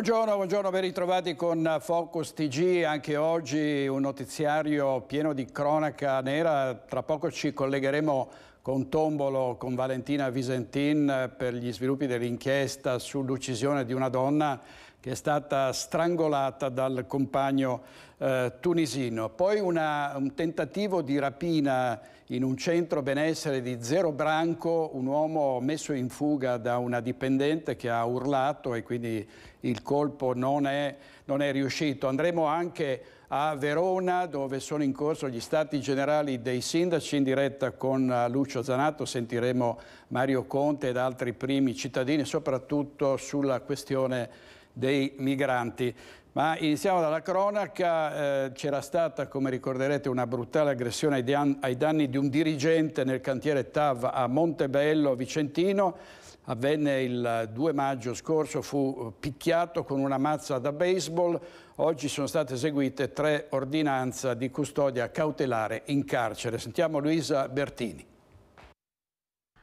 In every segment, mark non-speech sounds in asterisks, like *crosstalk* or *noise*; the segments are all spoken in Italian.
Buongiorno, buongiorno, ben ritrovati con Focus TG, anche oggi un notiziario pieno di cronaca nera, tra poco ci collegheremo con Tombolo, con Valentina Visentin per gli sviluppi dell'inchiesta sull'uccisione di una donna che è stata strangolata dal compagno eh, tunisino. Poi una, un tentativo di rapina in un centro benessere di Zero Branco, un uomo messo in fuga da una dipendente che ha urlato e quindi il colpo non è, non è riuscito. Andremo anche a Verona dove sono in corso gli stati generali dei sindaci in diretta con eh, Lucio Zanato, sentiremo Mario Conte ed altri primi cittadini soprattutto sulla questione dei migranti. Ma iniziamo dalla cronaca, eh, c'era stata come ricorderete una brutale aggressione ai, ai danni di un dirigente nel cantiere TAV a Montebello Vicentino avvenne il 2 maggio scorso, fu picchiato con una mazza da baseball. Oggi sono state eseguite tre ordinanze di custodia cautelare in carcere. Sentiamo Luisa Bertini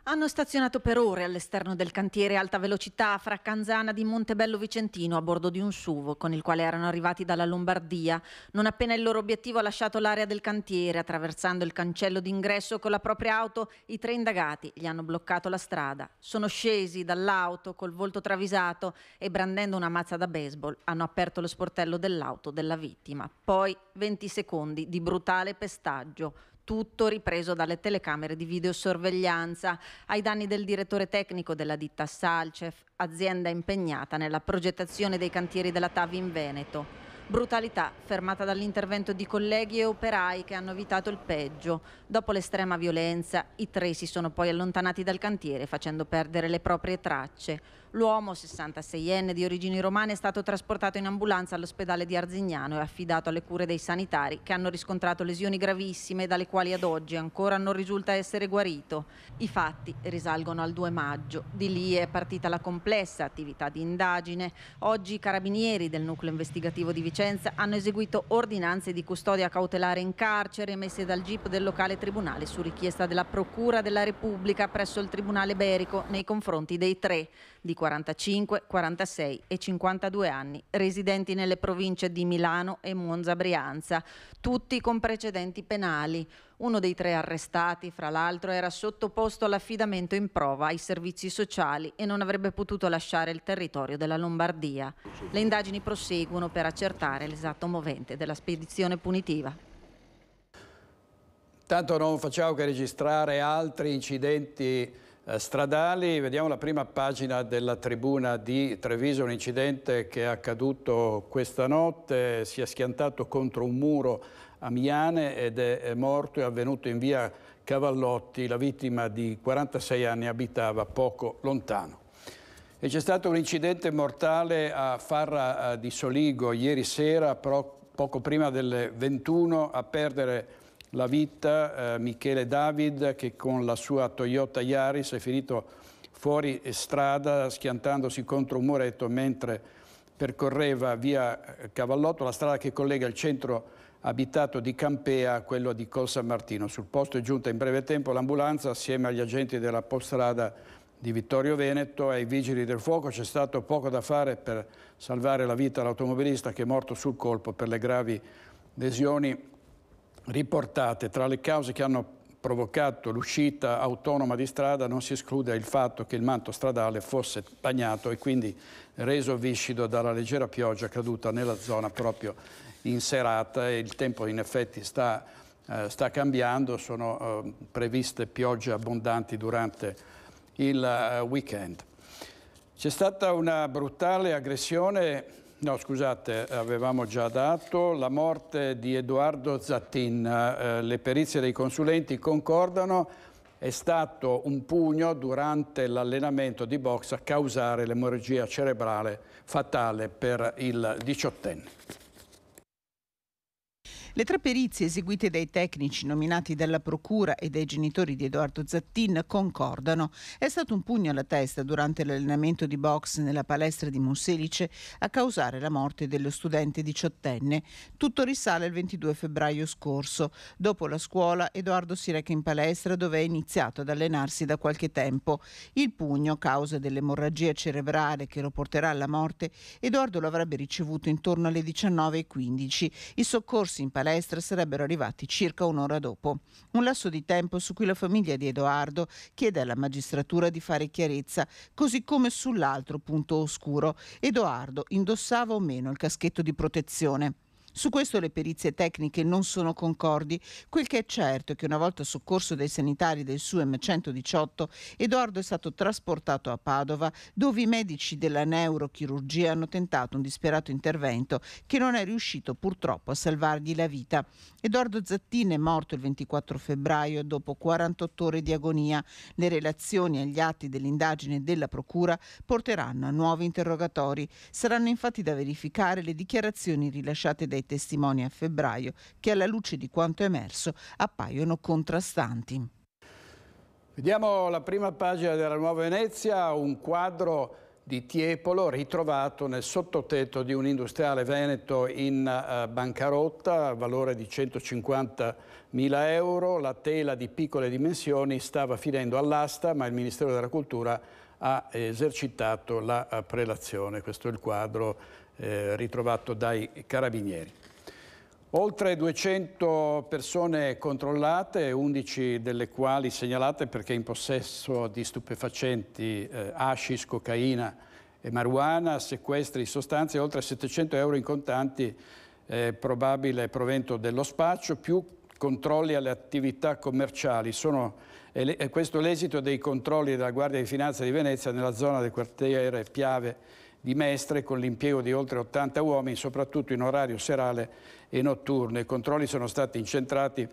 hanno stazionato per ore all'esterno del cantiere alta velocità fra Canzana di Montebello Vicentino a bordo di un SUV con il quale erano arrivati dalla Lombardia. Non appena il loro obiettivo ha lasciato l'area del cantiere, attraversando il cancello d'ingresso con la propria auto, i tre indagati gli hanno bloccato la strada. Sono scesi dall'auto col volto travisato e brandendo una mazza da baseball hanno aperto lo sportello dell'auto della vittima. Poi 20 secondi di brutale pestaggio tutto ripreso dalle telecamere di videosorveglianza, ai danni del direttore tecnico della ditta Salcef, azienda impegnata nella progettazione dei cantieri della TAV in Veneto. Brutalità fermata dall'intervento di colleghi e operai che hanno evitato il peggio. Dopo l'estrema violenza, i tre si sono poi allontanati dal cantiere facendo perdere le proprie tracce. L'uomo, 66enne di origini romane, è stato trasportato in ambulanza all'ospedale di Arzignano e affidato alle cure dei sanitari che hanno riscontrato lesioni gravissime dalle quali ad oggi ancora non risulta essere guarito. I fatti risalgono al 2 maggio. Di lì è partita la complessa attività di indagine. Oggi i carabinieri del nucleo investigativo di Vicenza hanno eseguito ordinanze di custodia cautelare in carcere emesse dal GIP del locale tribunale su richiesta della Procura della Repubblica presso il Tribunale Berico nei confronti dei tre di 45, 46 e 52 anni, residenti nelle province di Milano e Monza Brianza, tutti con precedenti penali. Uno dei tre arrestati, fra l'altro, era sottoposto all'affidamento in prova ai servizi sociali e non avrebbe potuto lasciare il territorio della Lombardia. Le indagini proseguono per accertare l'esatto movente della spedizione punitiva. Tanto non facciamo che registrare altri incidenti eh, stradali. Vediamo la prima pagina della tribuna di Treviso, un incidente che è accaduto questa notte, si è schiantato contro un muro a Miane ed è morto è avvenuto in via Cavallotti. La vittima di 46 anni abitava poco lontano. E c'è stato un incidente mortale a Farra eh, di Soligo ieri sera, poco prima delle 21, a perdere la vita eh, Michele David che con la sua Toyota Yaris è finito fuori strada schiantandosi contro un muretto mentre percorreva via eh, Cavallotto, la strada che collega il centro abitato di Campea a quello di Col San Martino. Sul posto è giunta in breve tempo l'ambulanza assieme agli agenti della postrada di Vittorio Veneto e ai vigili del fuoco. C'è stato poco da fare per salvare la vita all'automobilista che è morto sul colpo per le gravi lesioni riportate tra le cause che hanno provocato l'uscita autonoma di strada non si esclude il fatto che il manto stradale fosse bagnato e quindi reso viscido dalla leggera pioggia caduta nella zona proprio in serata e il tempo in effetti sta, eh, sta cambiando, sono eh, previste piogge abbondanti durante il eh, weekend. C'è stata una brutale aggressione No, scusate, avevamo già dato la morte di Edoardo Zattin. Eh, le perizie dei consulenti concordano è stato un pugno durante l'allenamento di box a causare l'emorragia cerebrale fatale per il diciottenne. Le tre perizie eseguite dai tecnici nominati dalla Procura e dai genitori di Edoardo Zattin concordano. È stato un pugno alla testa durante l'allenamento di box nella palestra di Monselice a causare la morte dello studente diciottenne. Tutto risale al 22 febbraio scorso. Dopo la scuola, Edoardo si reca in palestra dove è iniziato ad allenarsi da qualche tempo. Il pugno, causa dell'emorragia cerebrale che lo porterà alla morte, Edoardo lo avrebbe ricevuto intorno alle 19.15. I soccorsi in palestra palestra sarebbero arrivati circa un'ora dopo. Un lasso di tempo su cui la famiglia di Edoardo chiede alla magistratura di fare chiarezza, così come sull'altro punto oscuro. Edoardo indossava o meno il caschetto di protezione. Su questo le perizie tecniche non sono concordi. Quel che è certo è che una volta soccorso dai sanitari del SUEM 118, Edoardo è stato trasportato a Padova, dove i medici della neurochirurgia hanno tentato un disperato intervento che non è riuscito purtroppo a salvargli la vita. Edoardo Zattin è morto il 24 febbraio dopo 48 ore di agonia. Le relazioni agli atti dell'indagine della Procura porteranno a nuovi interrogatori. Saranno infatti da verificare le dichiarazioni rilasciate dai testimoni a febbraio che alla luce di quanto emerso appaiono contrastanti. Vediamo la prima pagina della Nuova Venezia, un quadro di Tiepolo ritrovato nel sottotetto di un industriale veneto in uh, bancarotta, valore di 150 mila euro, la tela di piccole dimensioni stava finendo all'asta ma il Ministero della Cultura ha esercitato la eh, prelazione, questo è il quadro eh, ritrovato dai carabinieri. Oltre 200 persone controllate, 11 delle quali segnalate perché in possesso di stupefacenti, eh, hashish, cocaina e marijuana, sequestri di sostanze, oltre 700 euro in contanti, eh, probabile provento dello spaccio, più controlli alle attività commerciali. Sono, eh, è questo l'esito dei controlli della Guardia di Finanza di Venezia nella zona del quartiere Piave di Mestre con l'impiego di oltre 80 uomini, soprattutto in orario serale e notturno. I controlli sono stati incentrati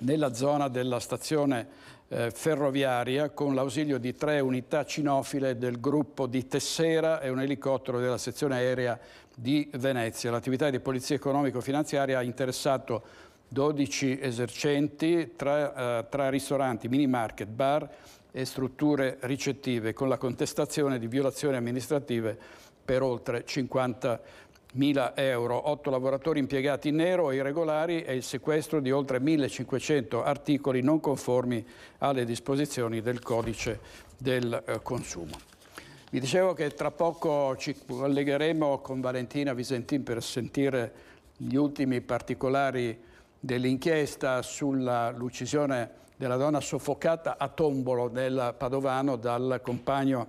nella zona della stazione eh, ferroviaria con l'ausilio di tre unità cinofile del gruppo di Tessera e un elicottero della sezione aerea di Venezia. L'attività di polizia economico-finanziaria ha interessato 12 esercenti tra, eh, tra ristoranti, mini market, bar e strutture ricettive con la contestazione di violazioni amministrative per oltre 50.000 euro, 8 lavoratori impiegati in nero e irregolari e il sequestro di oltre 1.500 articoli non conformi alle disposizioni del codice del eh, consumo. Vi dicevo che tra poco ci collegheremo con Valentina Visentin per sentire gli ultimi particolari dell'inchiesta sull'uccisione della donna soffocata a tombolo nel Padovano dal compagno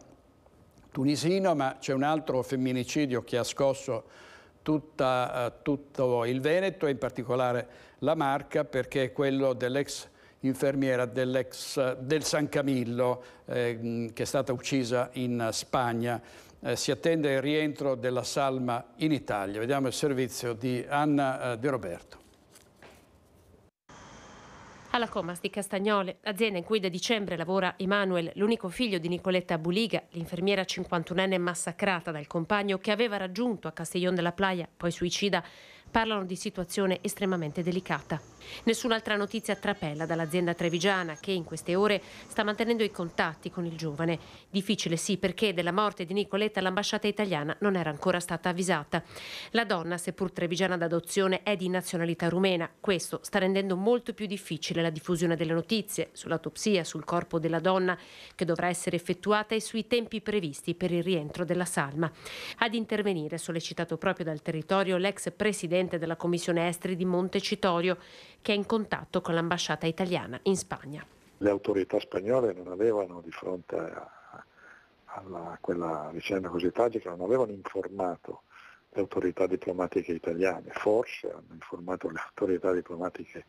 tunisino, ma c'è un altro femminicidio che ha scosso tutta, eh, tutto il Veneto, in particolare la Marca, perché è quello dell'ex infermiera dell del San Camillo eh, che è stata uccisa in Spagna. Eh, si attende il rientro della salma in Italia. Vediamo il servizio di Anna eh, De Roberto. Alla Comas di Castagnole, azienda in cui da dicembre lavora Emanuel, l'unico figlio di Nicoletta Buliga, l'infermiera 51enne massacrata dal compagno che aveva raggiunto a Castiglion della Playa, poi suicida, parlano di situazione estremamente delicata. Nessun'altra notizia trapella dall'azienda trevigiana che in queste ore sta mantenendo i contatti con il giovane. Difficile sì perché della morte di Nicoletta l'ambasciata italiana non era ancora stata avvisata. La donna, seppur trevigiana d'adozione, è di nazionalità rumena. Questo sta rendendo molto più difficile la diffusione delle notizie sull'autopsia, sul corpo della donna che dovrà essere effettuata e sui tempi previsti per il rientro della salma. Ad intervenire, sollecitato proprio dal territorio, l'ex presidente presidente della Commissione Esteri di Montecitorio, che è in contatto con l'ambasciata italiana in Spagna. Le autorità spagnole non avevano di fronte a quella vicenda così tragica, non avevano informato le autorità diplomatiche italiane, forse hanno informato le autorità diplomatiche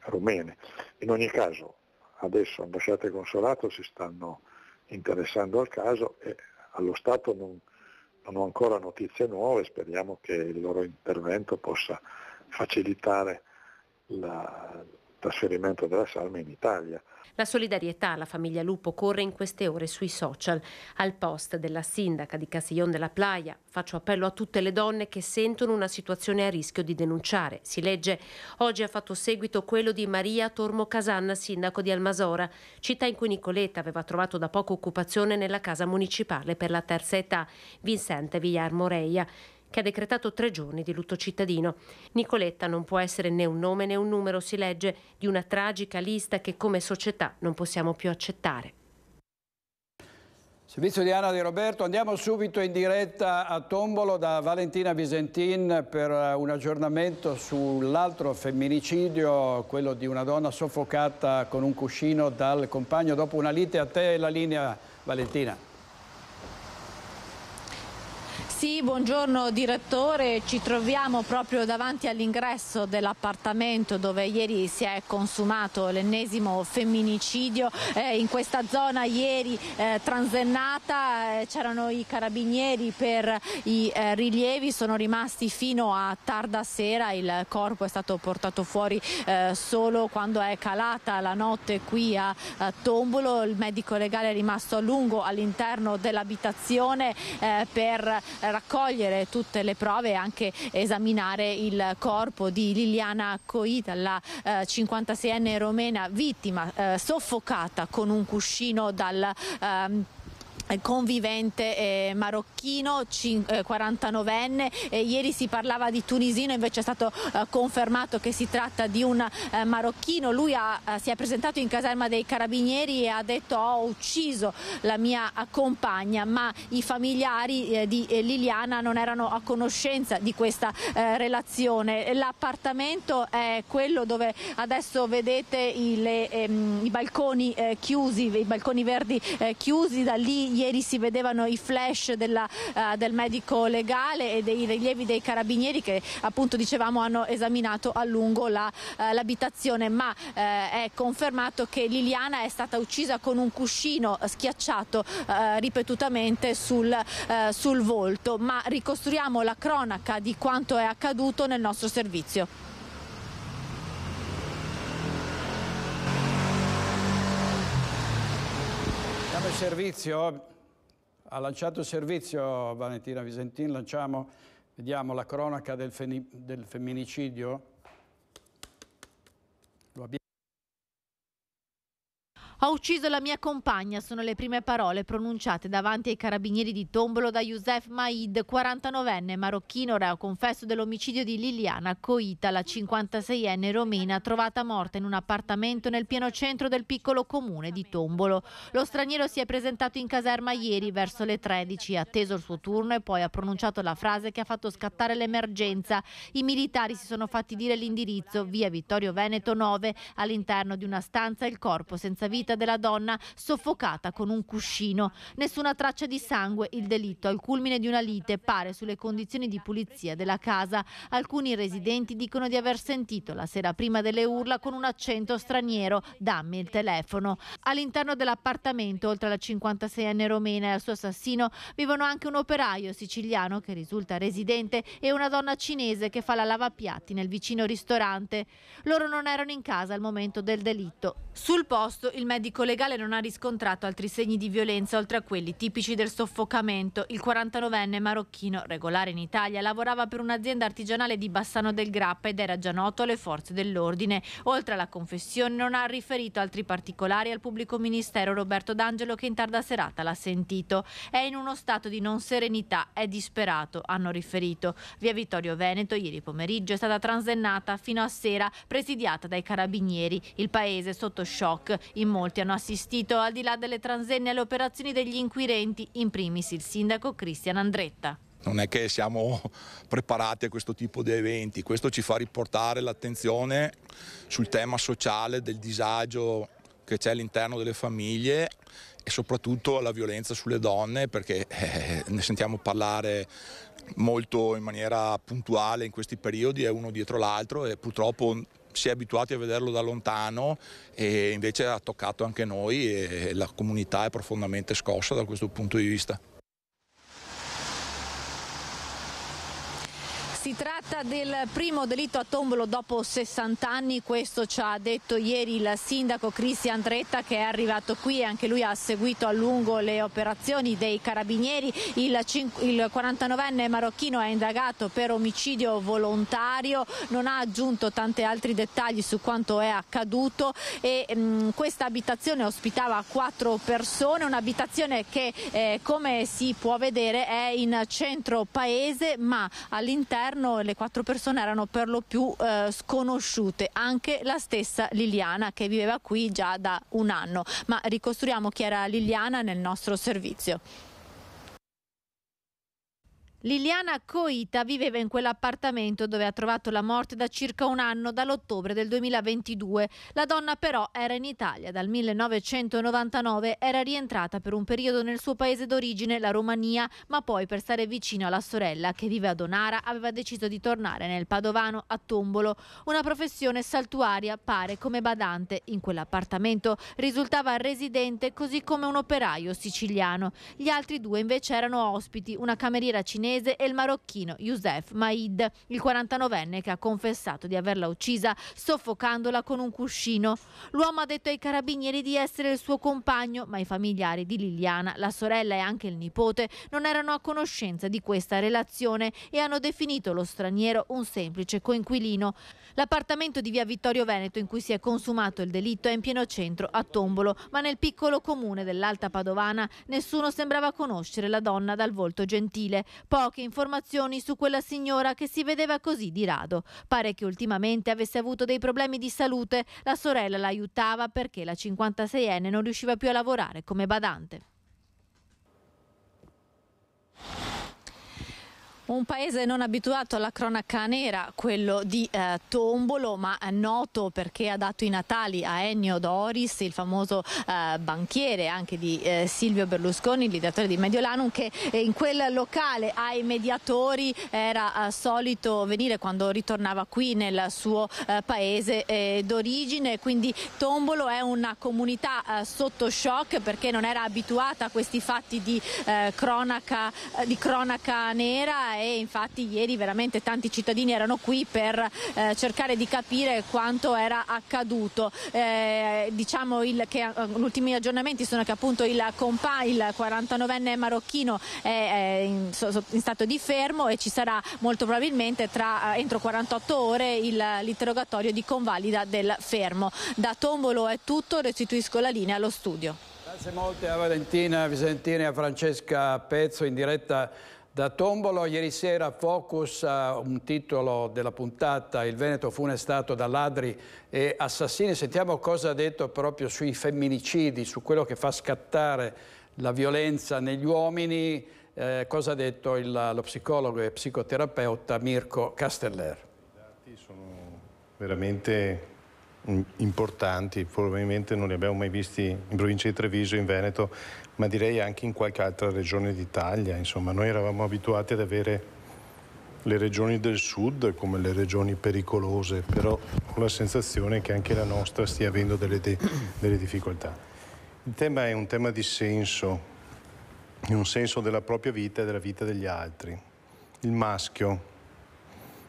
rumene. In ogni caso adesso ambasciate e consolato si stanno interessando al caso e allo Stato non, non ho ancora notizie nuove, speriamo che il loro intervento possa facilitare il trasferimento della salma in Italia. La solidarietà alla famiglia Lupo corre in queste ore sui social. Al post della sindaca di Castiglione della Playa faccio appello a tutte le donne che sentono una situazione a rischio di denunciare. Si legge Oggi ha fatto seguito quello di Maria Tormo Casanna, sindaco di Almasora, città in cui Nicoletta aveva trovato da poco occupazione nella casa municipale per la terza età, Vincente Villar Moreia che ha decretato tre giorni di lutto cittadino. Nicoletta non può essere né un nome né un numero, si legge, di una tragica lista che come società non possiamo più accettare. Servizio di Anna Di Roberto, andiamo subito in diretta a Tombolo da Valentina Visentin per un aggiornamento sull'altro femminicidio, quello di una donna soffocata con un cuscino dal compagno dopo una lite. A te la linea Valentina. Sì, buongiorno direttore, ci troviamo proprio davanti all'ingresso dell'appartamento dove ieri si è consumato l'ennesimo femminicidio. Eh, in questa zona ieri eh, transennata eh, c'erano i carabinieri per i eh, rilievi, sono rimasti fino a tarda sera, il corpo è stato portato fuori eh, solo quando è calata la notte qui a, a, Tombolo, il medico legale è rimasto a lungo all'interno dell'abitazione eh, per raccogliere tutte le prove e anche esaminare il corpo di Liliana Coita, la eh, 56enne romena vittima eh, soffocata con un cuscino dal... Ehm, eh, convivente eh, marocchino, 49enne. Eh, eh, ieri si parlava di tunisino, invece è stato eh, confermato che si tratta di un marocchino. Lui ha, si è presentato in caserma dei carabinieri e ha detto ho ucciso la mia compagna, ma i familiari di Liliana non erano a conoscenza di questa relazione. L'appartamento è quello dove adesso vedete i, le, ehm, i balconi chiusi, i balconi verdi chiusi, da lì Ieri, ieri si vedevano i flash della, uh, del medico legale e dei rilievi dei carabinieri che appunto dicevamo hanno esaminato a lungo eh, l'abitazione, la, uh, ma uh, è confermato che Liliana è stata uccisa con un cuscino schiacciato ripetutamente sul, sul volto, ma ricostruiamo la cronaca di quanto è accaduto nel nostro servizio. Come servizio, ha lanciato servizio Valentina Visentin, lanciamo, vediamo la cronaca del, del femminicidio. Lo abbiamo ho ucciso la mia compagna, sono le prime parole pronunciate davanti ai carabinieri di Tombolo da Youssef Maid, 49enne marocchino reo confesso dell'omicidio di Liliana Coita, la 56enne romena trovata morta in un appartamento nel pieno centro del piccolo comune di Tombolo. Lo straniero si è presentato in caserma ieri verso le 13, ha atteso il suo turno e poi ha pronunciato la frase che ha fatto scattare l'emergenza. I militari si sono fatti dire l'indirizzo, via Vittorio Veneto 9, all'interno di una stanza il corpo senza vita vita della donna soffocata con un cuscino. Nessuna traccia di sangue, il delitto al culmine di una lite pare sulle condizioni di pulizia della casa. Alcuni residenti dicono di aver sentito la sera prima delle urla con un accento straniero, dammi il telefono. All'interno dell'appartamento, oltre alla 56enne romena e al suo assassino, vivono anche un operaio siciliano che risulta residente e una donna cinese che fa la lavapiatti nel vicino ristorante. Loro non erano in casa al momento del delitto. Sul posto il medico medico legale non ha riscontrato altri segni di violenza oltre a quelli tipici del soffocamento. Il 49enne marocchino, regolare in Italia, lavorava per un'azienda artigianale di Bassano del Grappa ed era già noto alle forze dell'ordine. Oltre alla confessione non ha riferito altri particolari al pubblico ministero Roberto D'Angelo che in tarda serata l'ha sentito. È in uno stato di non serenità, è disperato, hanno riferito. Via Vittorio Veneto ieri pomeriggio è stata transennata fino a sera, presidiata dai carabinieri. Il paese sotto shock in molti molti hanno assistito al di là delle transenne alle operazioni degli inquirenti, in primis il sindaco Cristian Andretta. Non è che siamo preparati a questo tipo di eventi, questo ci fa riportare l'attenzione sul tema sociale del disagio che c'è all'interno delle famiglie e soprattutto alla violenza sulle donne perché eh, ne sentiamo parlare molto in maniera puntuale in questi periodi, è uno dietro l'altro e purtroppo si è abituati a vederlo da lontano e invece ha toccato anche noi e la comunità è profondamente scossa da questo punto di vista. Si tratta del primo delitto a tombolo dopo 60 anni, questo ci ha detto ieri il sindaco Cristian Tretta che è arrivato qui e anche lui ha seguito a lungo le operazioni dei carabinieri. Il, il 49enne marocchino è indagato per omicidio volontario, non ha aggiunto tanti altri dettagli su quanto è accaduto e mh, mm, questa abitazione ospitava quattro persone, un'abitazione che eh, come si può vedere è in centro paese ma all'interno all'interno le quattro persone erano per lo più eh, sconosciute, anche la stessa Liliana che viveva qui già da un anno. Ma ricostruiamo chi era Liliana nel nostro servizio. Liliana Coita viveva in quell'appartamento dove ha trovato la morte da circa un anno, dall'ottobre del 2022. La donna però era in Italia dal 1999, era rientrata per un periodo nel suo paese d'origine, la Romania, ma poi per stare vicino alla sorella che vive a Donara aveva deciso di tornare nel Padovano a Tombolo, una professione saltuaria pare come badante. In quell'appartamento risultava residente così come un operaio siciliano. Gli altri due invece erano ospiti, una cameriera cinese libanese e il marocchino Youssef Maid, il 49enne che ha confessato di averla uccisa soffocandola con un cuscino. L'uomo ha detto ai carabinieri di essere il suo compagno, ma i familiari di Liliana, la sorella e anche il nipote non erano a conoscenza di questa relazione e hanno definito lo straniero un semplice coinquilino. L'appartamento di via Vittorio Veneto in cui si è consumato il delitto è in pieno centro, a Tombolo, ma nel piccolo comune dell'Alta Padovana nessuno sembrava conoscere la donna dal volto gentile. Poche informazioni su quella signora che si vedeva così di rado. Pare che ultimamente avesse avuto dei problemi di salute. La sorella la aiutava perché la 56enne non riusciva più a lavorare come badante. Un paese non abituato alla cronaca nera, quello di eh, Tombolo, ma noto perché ha dato i natali a Ennio Doris, il famoso eh, banchiere anche di eh, Silvio Berlusconi, il dittatore di Mediolanum, che eh, in quel locale ai mediatori era eh, solito venire quando ritornava qui nel suo eh, paese d'origine. Quindi Tombolo è una comunità sotto shock perché non era abituata a questi fatti di, cronaca, di cronaca nera e infatti ieri veramente tanti cittadini erano qui per eh, cercare di capire quanto era accaduto. Eh, diciamo il, che, eh, gli ultimi aggiornamenti sono che appunto il compa, il 49enne marocchino è, è in, in, stato di fermo e ci sarà molto probabilmente tra, eh, entro 48 ore il, l'interrogatorio di convalida del fermo. Da Tombolo è tutto, restituisco la linea allo studio. Grazie molte a Valentina Visentini e a Francesca Pezzo in diretta da Tombolo ieri sera Focus, eh, un titolo della puntata Il Veneto funestato da ladri e assassini. Sentiamo cosa ha detto proprio sui femminicidi, su quello che fa scattare la violenza negli uomini, eh, cosa ha detto il, lo psicologo e psicoterapeuta Mirko Casteller. I dati sono veramente importanti, probabilmente non li abbiamo mai visti in provincia di Treviso, in Veneto, ma direi anche in qualche altra regione d'Italia. Insomma, noi eravamo abituati ad avere le regioni del sud come le regioni pericolose, però ho la sensazione che anche la nostra stia avendo delle, de- delle difficoltà. Il tema è un tema di senso, un senso della propria vita e della vita degli altri. Il maschio.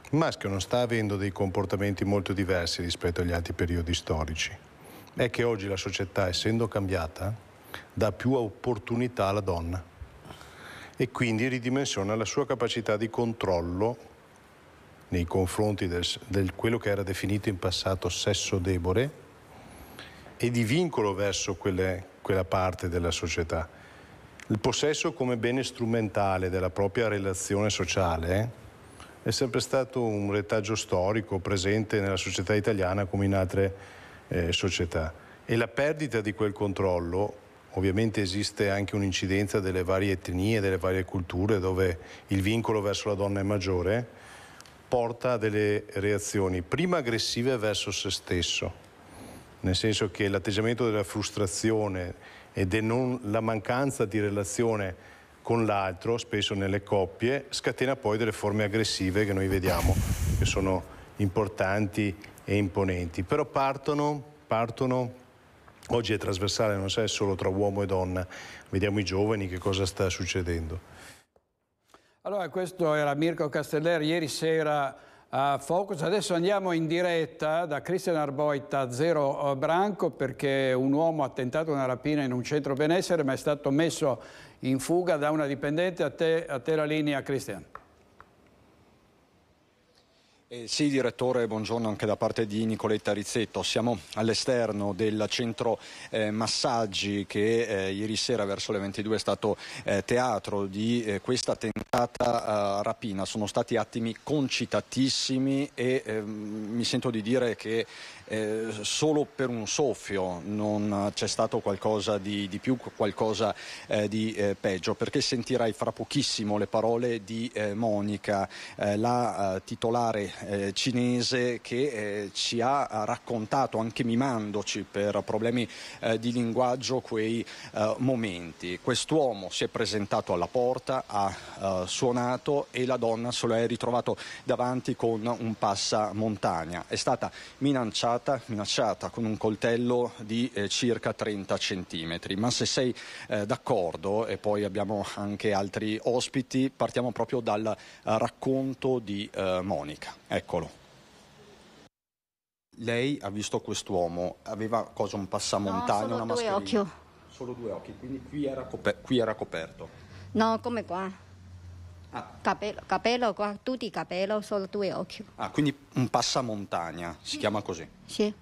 Il maschio non sta avendo dei comportamenti molto diversi rispetto agli altri periodi storici. È che oggi la società, essendo cambiata, dà più opportunità alla donna e quindi ridimensiona la sua capacità di controllo nei confronti di quello che era definito in passato sesso debole e di vincolo verso quelle, quella parte della società. Il possesso come bene strumentale della propria relazione sociale eh, è sempre stato un retaggio storico presente nella società italiana come in altre eh, società e la perdita di quel controllo Ovviamente esiste anche un'incidenza delle varie etnie, delle varie culture dove il vincolo verso la donna è maggiore, porta a delle reazioni prima aggressive verso se stesso, nel senso che l'atteggiamento della frustrazione e della mancanza di relazione con l'altro, spesso nelle coppie, scatena poi delle forme aggressive che noi vediamo, che sono importanti e imponenti, però partono, partono oggi è trasversale, non è solo tra uomo e donna. Vediamo i giovani che cosa sta succedendo. Allora, questo era Mirko Casteller ieri sera a Focus. Adesso andiamo in diretta da Cristian Arboita a Zero eh, Branco perché un uomo ha tentato una rapina in un centro benessere ma è stato messo in fuga da una dipendente. A te, a te la linea, Cristian. Eh sì, direttore, buongiorno anche da parte di Nicoletta Rizzetto. Siamo all'esterno del centro eh, massaggi che eh, ieri sera verso le 22 è stato eh, teatro di eh, questa tentata eh, rapina. Sono stati attimi concitatissimi e ehm, mi sento di dire che eh, solo per un soffio, non c'è stato qualcosa di, di più, qualcosa eh, di eh, peggio, perché sentirai fra pochissimo le parole di eh, Monica, eh, la eh, titolare cinese che ci ha raccontato, anche mimandoci per problemi di linguaggio, quei momenti. Quest'uomo si è presentato alla porta, ha suonato e la donna se lo è ritrovato davanti con un passamontagna. È stata minacciata stata minacciata con un coltello di eh, circa 30 centimetri. Ma se sei eh, d'accordo, e poi abbiamo anche altri ospiti, partiamo proprio dal eh, racconto di eh, Monica. Eccolo. Lei ha visto quest'uomo, aveva cosa, un passamontagna, no, una mascherina? Due occhi. Solo due occhi, quindi qui era, coper- qui era coperto. No, come qua. Ah. Capello, qua, tutti i capelli, solo due occhi. Ah, quindi un passamontagna, si chiama così? Sì.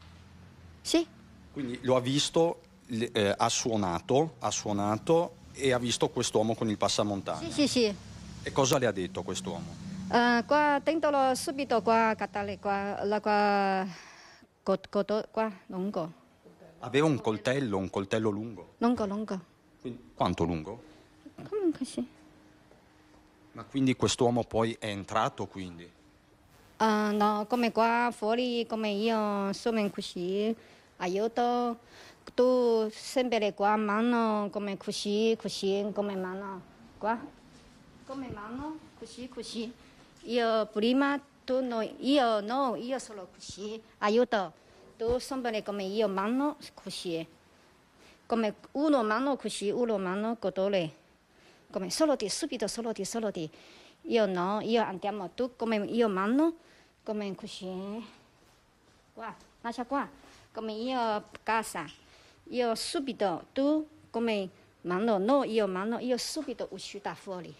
Sì. Quindi lo ha visto, eh, ha suonato, ha suonato e ha visto quest'uomo con il passamontagna? Sì, sì, sì. E cosa le ha detto quest'uomo? Uh, qua tentalo subito qua, catale, qua, la qua, cot, cot, qua, lungo. Aveva un coltello, un coltello lungo? Lungo, lungo. Quindi, quanto lungo? Comunque sì. Ma quindi quest'uomo poi è entrato quindi? Uh, no, come qua fuori, come io sono così, aiuto, tu sempre qua mano, come così, così, come mano, qua, come mano, così, così. Io prima, tu no, io no, io solo così, aiuto, tu sempre come io mano, così, come uno mano così, uno mano cotole come solo te, subito solo te, solo te. Io no, io andiamo tu come io mano, come così. Qua, lascia qua, come io casa. Io subito tu come mano, no io mano, io subito uscita fuori.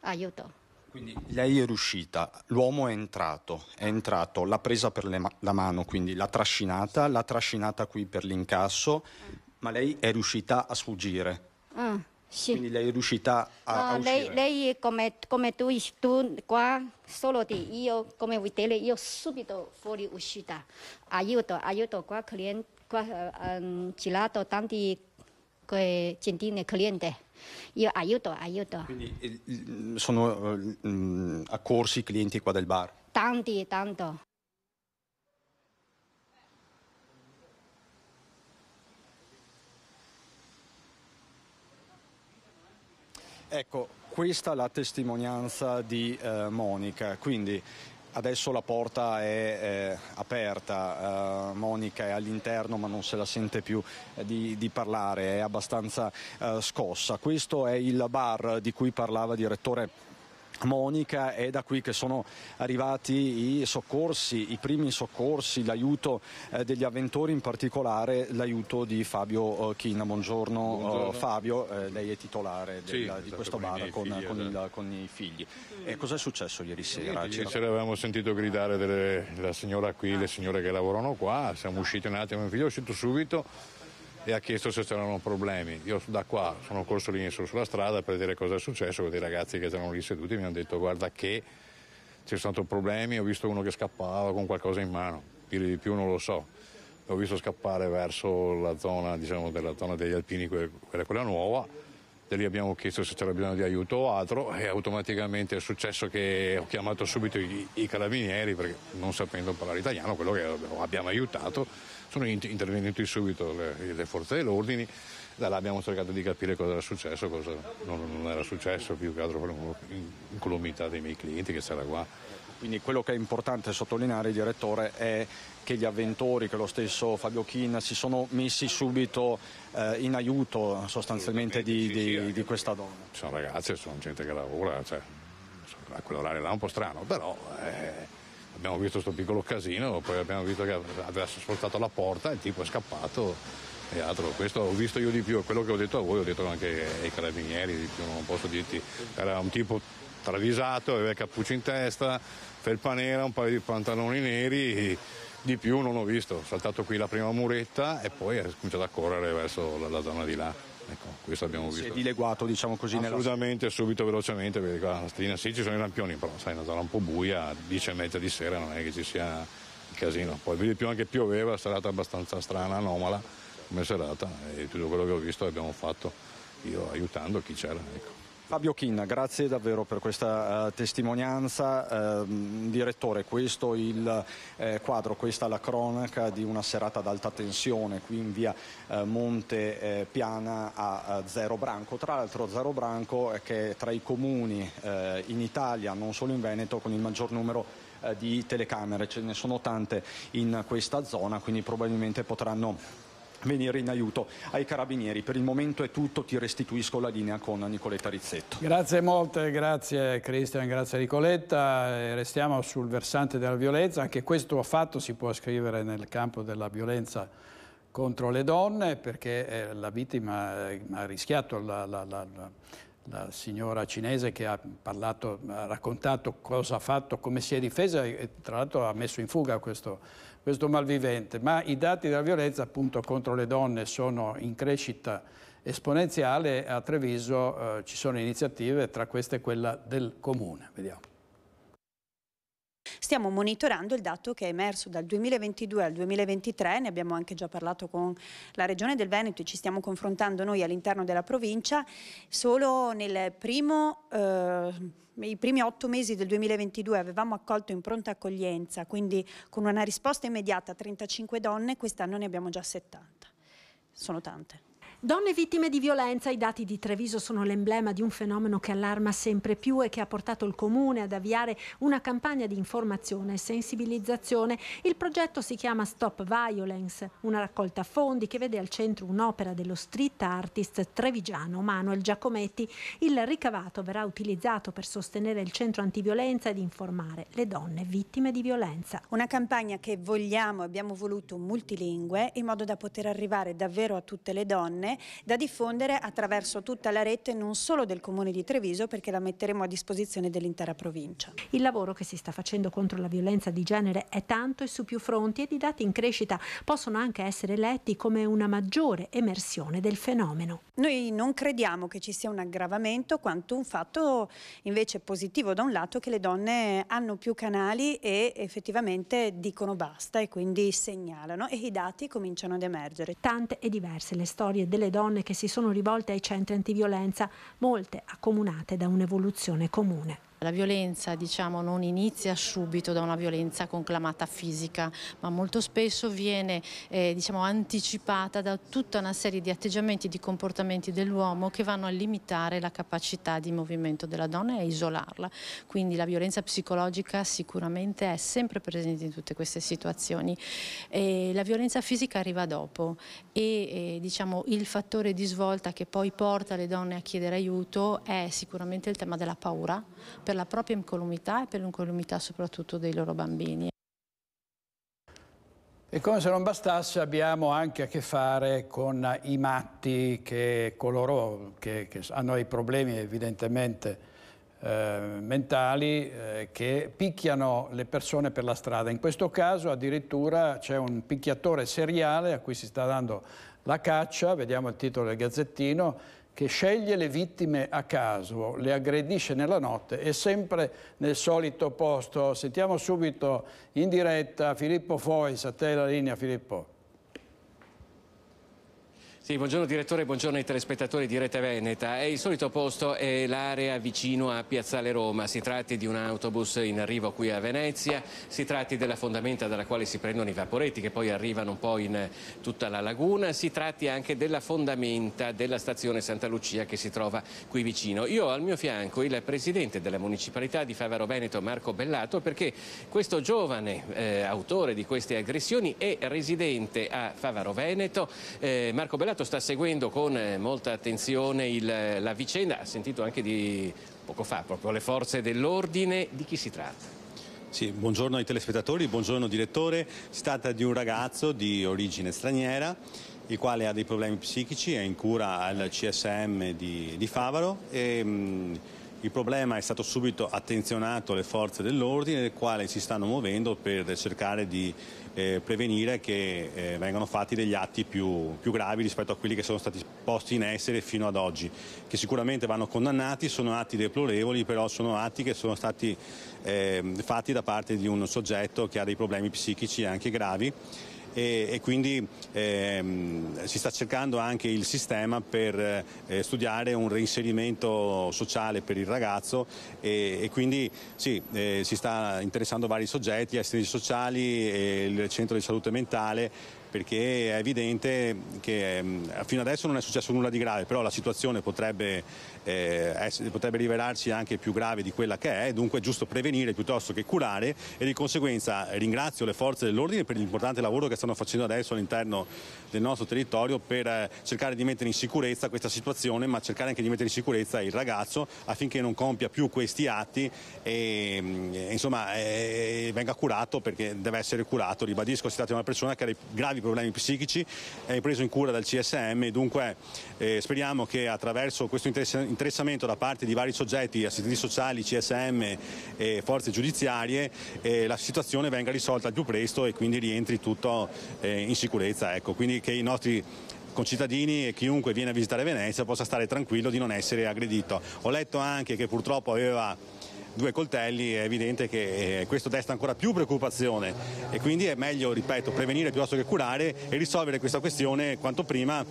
Aiuto. Quindi lei è riuscita, l'uomo è entrato, è entrato, l'ha presa per ma- la mano, quindi l'ha trascinata, l'ha trascinata qui per l'incasso, ah. ma lei è riuscita a sfuggire. Mm. Sì. Quindi lei è riuscita a, uh, a lei, lei, come, come tu, tu, qua, solo di io, come vedete, io subito fuori uscita. Aiuto, aiuto qua, cliente, qua um, ehm, girato tanti que, gentili clienti. Io aiuto, aiuto. Quindi eh, sono um, accorsi i clienti qua del bar? Tanti, tanto. Ecco, questa è la testimonianza di eh, Monica, quindi adesso la porta è eh, aperta, eh, Monica è all'interno ma non se la sente più eh, di, di, parlare, è abbastanza eh, scossa. Questo è il bar di cui parlava direttore Monica è da qui che sono arrivati i soccorsi, i primi soccorsi, l'aiuto eh, degli avventori, in particolare l'aiuto di Fabio eh, China. Buongiorno, eh, Buongiorno. Fabio, lei è titolare sì, della, di esatto, questo bar con, figli, con, il, esatto. con, i figli. E cos'è successo ieri sera? Ieri, ieri sera avevamo sentito gridare delle, la signora qui, le signore che lavorano qua, siamo usciti un attimo, il figlio è uscito subito e ha chiesto se c'erano problemi. Io da qua sono corso lì sulla strada per vedere cosa è successo, con dei ragazzi che erano lì seduti mi hanno detto guarda che c'è stato problemi, ho visto uno che scappava con qualcosa in mano, dire di più non lo so. L'ho visto scappare verso la zona, diciamo, della zona degli alpini, quella, quella nuova, Da lì abbiamo chiesto se c'era bisogno di aiuto o altro e automaticamente è successo che ho chiamato subito i, i carabinieri perché non sapendo parlare italiano quello che abbiamo aiutato sono intervenute subito le, le forze dell'ordine, da là abbiamo cercato di capire cosa era successo, cosa non, non era successo, più che altro per l'incolumità dei miei clienti che c'era qua. Quindi quello che è importante sottolineare, direttore, è che gli avventori, che lo stesso Fabio Chin, si sono messi subito eh, in aiuto sostanzialmente di, di, di, questa donna. Sono ragazze, sono gente che lavora, cioè, quell'orario là è un po' strano, però... Eh abbiamo visto questo piccolo casino, poi abbiamo visto che aveva sforzato la porta e il tipo è scappato e altro. Questo ho visto io di più, quello che ho detto a voi, ho detto anche ai carabinieri di più, non posso dirti. Era un tipo travisato, aveva il cappuccio in testa, felpa nera, un paio di pantaloni neri. Di più non ho visto, ho saltato qui la prima muretta e poi è cominciato a correre verso la, la zona di là. Ecco, questo abbiamo visto. Si è dileguato, diciamo così. Assolutamente, nella... subito, velocemente, perché qua la mattina sì ci sono i lampioni, però sai, è una zona un po' buia, 10 e mezza di sera non è che ci sia il casino. Poi vedi più anche pioveva, serata abbastanza strana, anomala come serata e tutto quello che ho visto l'abbiamo fatto io aiutando chi c'era. Ecco. Fabio Chin, grazie davvero per questa uh, testimonianza. Uh, direttore, questo è il uh, quadro, questa è la cronaca di una serata ad alta tensione qui in via eh, Monte Piana a Zero Branco. Tra l'altro Zero Branco è che è tra i comuni in Italia, non solo in Veneto, con il maggior numero di telecamere. Ce ne sono tante in questa zona, quindi probabilmente potranno venire in aiuto ai carabinieri. Per il momento è tutto, ti restituisco la linea con Nicoletta Rizzetto. Grazie molte, grazie Cristian, grazie Nicoletta. Eh, restiamo sul versante della violenza, anche questo fatto si può scrivere nel campo della violenza contro le donne perché eh, la vittima eh, ha rischiato la, la, la, la signora cinese che ha, parlato, ha raccontato cosa ha fatto, come si è difesa e tra l'altro ha messo in fuga questo questo malvivente, ma i dati della violenza appunto contro le donne sono in crescita esponenziale, a Treviso eh, ci sono iniziative, tra queste quella del Comune. Vediamo. Stiamo monitorando il dato che è emerso dal 2022 al 2023, ne abbiamo anche già parlato con la Regione del Veneto e ci stiamo confrontando noi all'interno della provincia, solo nel primo... Eh, i primi otto mesi del 2022 avevamo accolto in pronta accoglienza, quindi con una risposta immediata 35 donne, quest'anno ne abbiamo già 70. Sono tante. Donne vittime di violenza, i dati di Treviso sono l'emblema di un fenomeno che allarma sempre più e che ha portato il Comune ad avviare una campagna di informazione e sensibilizzazione. Il progetto si chiama Stop Violence, una raccolta fondi che vede al centro un'opera dello street artist trevigiano Manuel Giacometti. Il ricavato verrà utilizzato per sostenere il centro antiviolenza ed informare le donne vittime di violenza. Una campagna che vogliamo, abbiamo voluto multilingue in modo da poter arrivare davvero a tutte le donne da diffondere attraverso tutta la rete non solo del Comune di Treviso perché la metteremo a disposizione dell'intera provincia. Il lavoro che si sta facendo contro la violenza di genere è tanto e su più fronti e i dati in crescita possono anche essere letti come una maggiore emersione del fenomeno. Noi non crediamo che ci sia un aggravamento quanto un fatto invece positivo da un lato che le donne hanno più canali e effettivamente dicono basta e quindi segnalano e i dati cominciano ad emergere. Tante e diverse le storie del delle donne che si sono rivolte ai centri antiviolenza, molte accomunate da un'evoluzione comune. La violenza diciamo, non inizia subito da una violenza conclamata fisica, ma molto spesso viene eh, diciamo, anticipata da tutta una serie di atteggiamenti, e di comportamenti dell'uomo che vanno a limitare la capacità di movimento della donna e a isolarla. Quindi la violenza psicologica sicuramente è sempre presente in tutte queste situazioni. E la violenza fisica arriva dopo e eh, diciamo, il fattore di svolta che poi porta le donne a chiedere aiuto è sicuramente il tema della paura per la propria incolumità e per l'incolumità soprattutto dei loro bambini. E come se non bastasse abbiamo anche a che fare con i matti che coloro che, che hanno i problemi evidentemente eh, mentali eh, che picchiano le persone per la strada. In questo caso addirittura c'è un picchiatore seriale a cui si sta dando la caccia, vediamo il titolo del gazzettino, che sceglie le vittime a caso, le aggredisce nella notte e sempre nel solito posto. Sentiamo subito in diretta Filippo Fois, a te la linea Filippo. Sì, buongiorno direttore, buongiorno ai telespettatori di Rete Veneta. È il solito posto, è l'area vicino a Piazzale Roma. Si tratti di un autobus in arrivo qui a Venezia, si tratti della fondamenta dalla quale si prendono i vaporetti che poi arrivano un po' in tutta la laguna, si tratti anche della fondamenta della stazione Santa Lucia che si trova qui vicino. Io ho al mio fianco il presidente della municipalità di Favaro Veneto, Marco Bellato, perché questo giovane eh, autore di queste aggressioni è residente a Favaro Veneto. Eh, Marco Bellato Stato sta seguendo con eh, molta attenzione il, eh, la vicenda, ha sentito anche di poco fa proprio le forze dell'ordine, di chi si tratta? Sì, buongiorno ai telespettatori, buongiorno direttore, si tratta di un ragazzo di origine straniera il quale ha dei problemi psichici, è in cura al CSM di, di Favaro e, mh, mm, il problema è stato subito attenzionato alle forze dell'ordine, le quali si stanno muovendo per cercare di eh, prevenire che eh, vengano fatti degli atti più, più, gravi rispetto a quelli che sono stati posti in essere fino ad oggi, che sicuramente vanno condannati, sono atti deplorevoli, però sono atti che sono stati eh, fatti da parte di un soggetto che ha dei problemi psichici anche gravi e, e quindi ehm, si sta cercando anche il sistema per eh, studiare un reinserimento sociale per il ragazzo e, e quindi sì, eh, si sta interessando vari soggetti, gli esteri sociali, e il centro di salute mentale perché è evidente che ehm, fino adesso non è successo nulla di grave, però la situazione potrebbe, eh, essere, potrebbe rivelarsi anche più grave di quella che è, dunque è giusto prevenire piuttosto che curare e di conseguenza ringrazio le forze dell'ordine per l'importante lavoro che stanno facendo adesso all'interno del nostro territorio per eh, cercare di mettere in sicurezza questa situazione, ma cercare anche di mettere in sicurezza il ragazzo affinché non compia più questi atti e, mm, insomma e, eh, venga curato perché deve essere curato, ribadisco si tratta di una persona che ha gravi problemi psichici, è preso in cura dal CSM e dunque eh, speriamo che attraverso questo interessamento da parte di vari soggetti, assistenti sociali, CSM e forze giudiziarie, eh, la situazione venga risolta al più presto e quindi rientri tutto eh, in sicurezza. Ecco. Quindi che i nostri concittadini e chiunque viene a visitare Venezia possa stare tranquillo di non essere aggredito. Ho letto anche che purtroppo aveva due coltelli è evidente che eh, questo desta ancora più preoccupazione e quindi è meglio, ripeto, prevenire piuttosto che curare e risolvere questa questione quanto prima eh,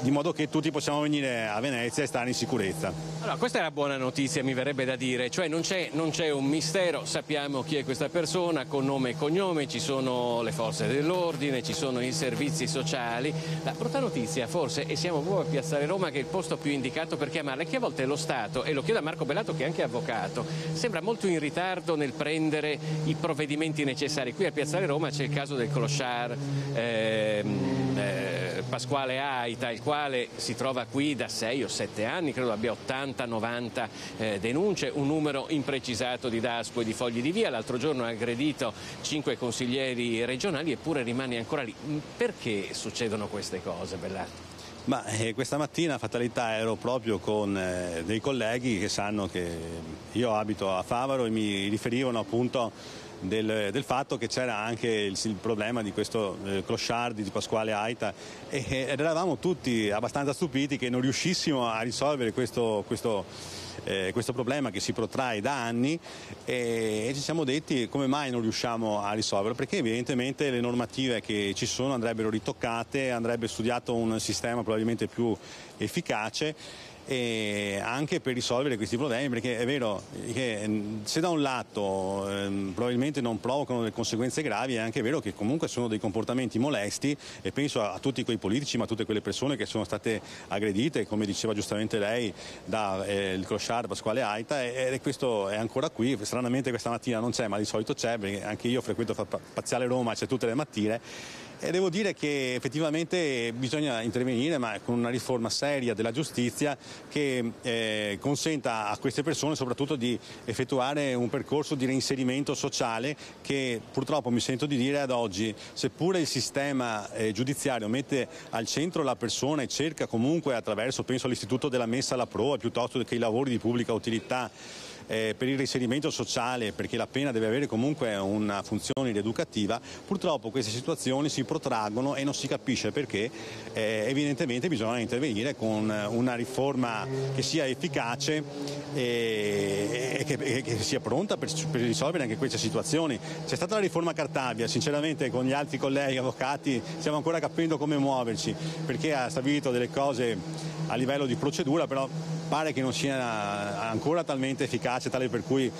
di modo che tutti possiamo venire a Venezia e stare in sicurezza. Allora, questa è la buona notizia, mi verrebbe da dire, cioè non c'è, non c'è un mistero, sappiamo chi è questa persona con nome e cognome, ci sono le forze dell'ordine, ci sono i servizi sociali. La brutta notizia forse, e siamo proprio a Piazzale Roma che è il posto più indicato per chiamarla, è che a volte lo Stato, e lo chiedo a Marco Bellato che è anche avvocato, sembra molto in ritardo nel prendere i provvedimenti necessari. Qui a Piazzale Roma c'è il caso del Clochard ehm, eh, Pasquale Aita, il quale si trova qui da 6 o 7 anni, credo abbia 80-90 eh, denunce, un numero imprecisato di Daspo e di fogli di via. L'altro giorno ha aggredito 5 consiglieri regionali eppure rimane ancora lì. Mm, perché succedono queste cose, Bellati? Ma eh, questa mattina, fatalità, ero proprio con eh, dei colleghi che sanno che io abito a Favaro e mi riferivano appunto del, del fatto che c'era anche il, il problema di questo eh, Closciardi, di Pasquale Aita e, ed eravamo tutti abbastanza stupiti che non riuscissimo a risolvere questo, questo eh, questo problema che si protrae da anni e, e, ci siamo detti come mai non riusciamo a risolverlo, perché evidentemente le normative che ci sono andrebbero ritoccate, andrebbe studiato un sistema probabilmente più efficace e anche per risolvere questi problemi, perché è vero che ehm, se da un lato ehm, probabilmente non provocano delle conseguenze gravi, è anche vero che comunque sono dei comportamenti molesti e penso a, a tutti quei politici, ma a tutte quelle persone che sono state aggredite, come diceva giustamente lei, dal eh, clochard Pasquale Aita e, e, questo è ancora qui, stranamente questa mattina non c'è, ma di solito c'è, perché anche io frequento Spaziale Roma, c'è tutte le mattine e devo dire che effettivamente bisogna intervenire ma con una riforma seria della giustizia che eh, consenta a queste persone soprattutto di effettuare un percorso di reinserimento sociale che purtroppo mi sento di dire ad oggi, seppure il sistema eh, giudiziario mette al centro la persona e cerca comunque attraverso penso all'istituto della messa alla prova piuttosto che i lavori di pubblica utilità eh, per il reinserimento sociale, perché la pena deve avere comunque una funzione rieducativa, purtroppo queste situazioni si protraggono e non si capisce perché. Eh, evidentemente bisogna intervenire con una riforma che sia efficace e, eh, e, che, e che, sia pronta per, per, risolvere anche queste situazioni. C'è stata la riforma Cartabia, sinceramente con gli altri colleghi avvocati stiamo ancora capendo come muoverci, perché ha stabilito delle cose a livello di procedura, però pare che non sia ancora talmente efficace, tale per cui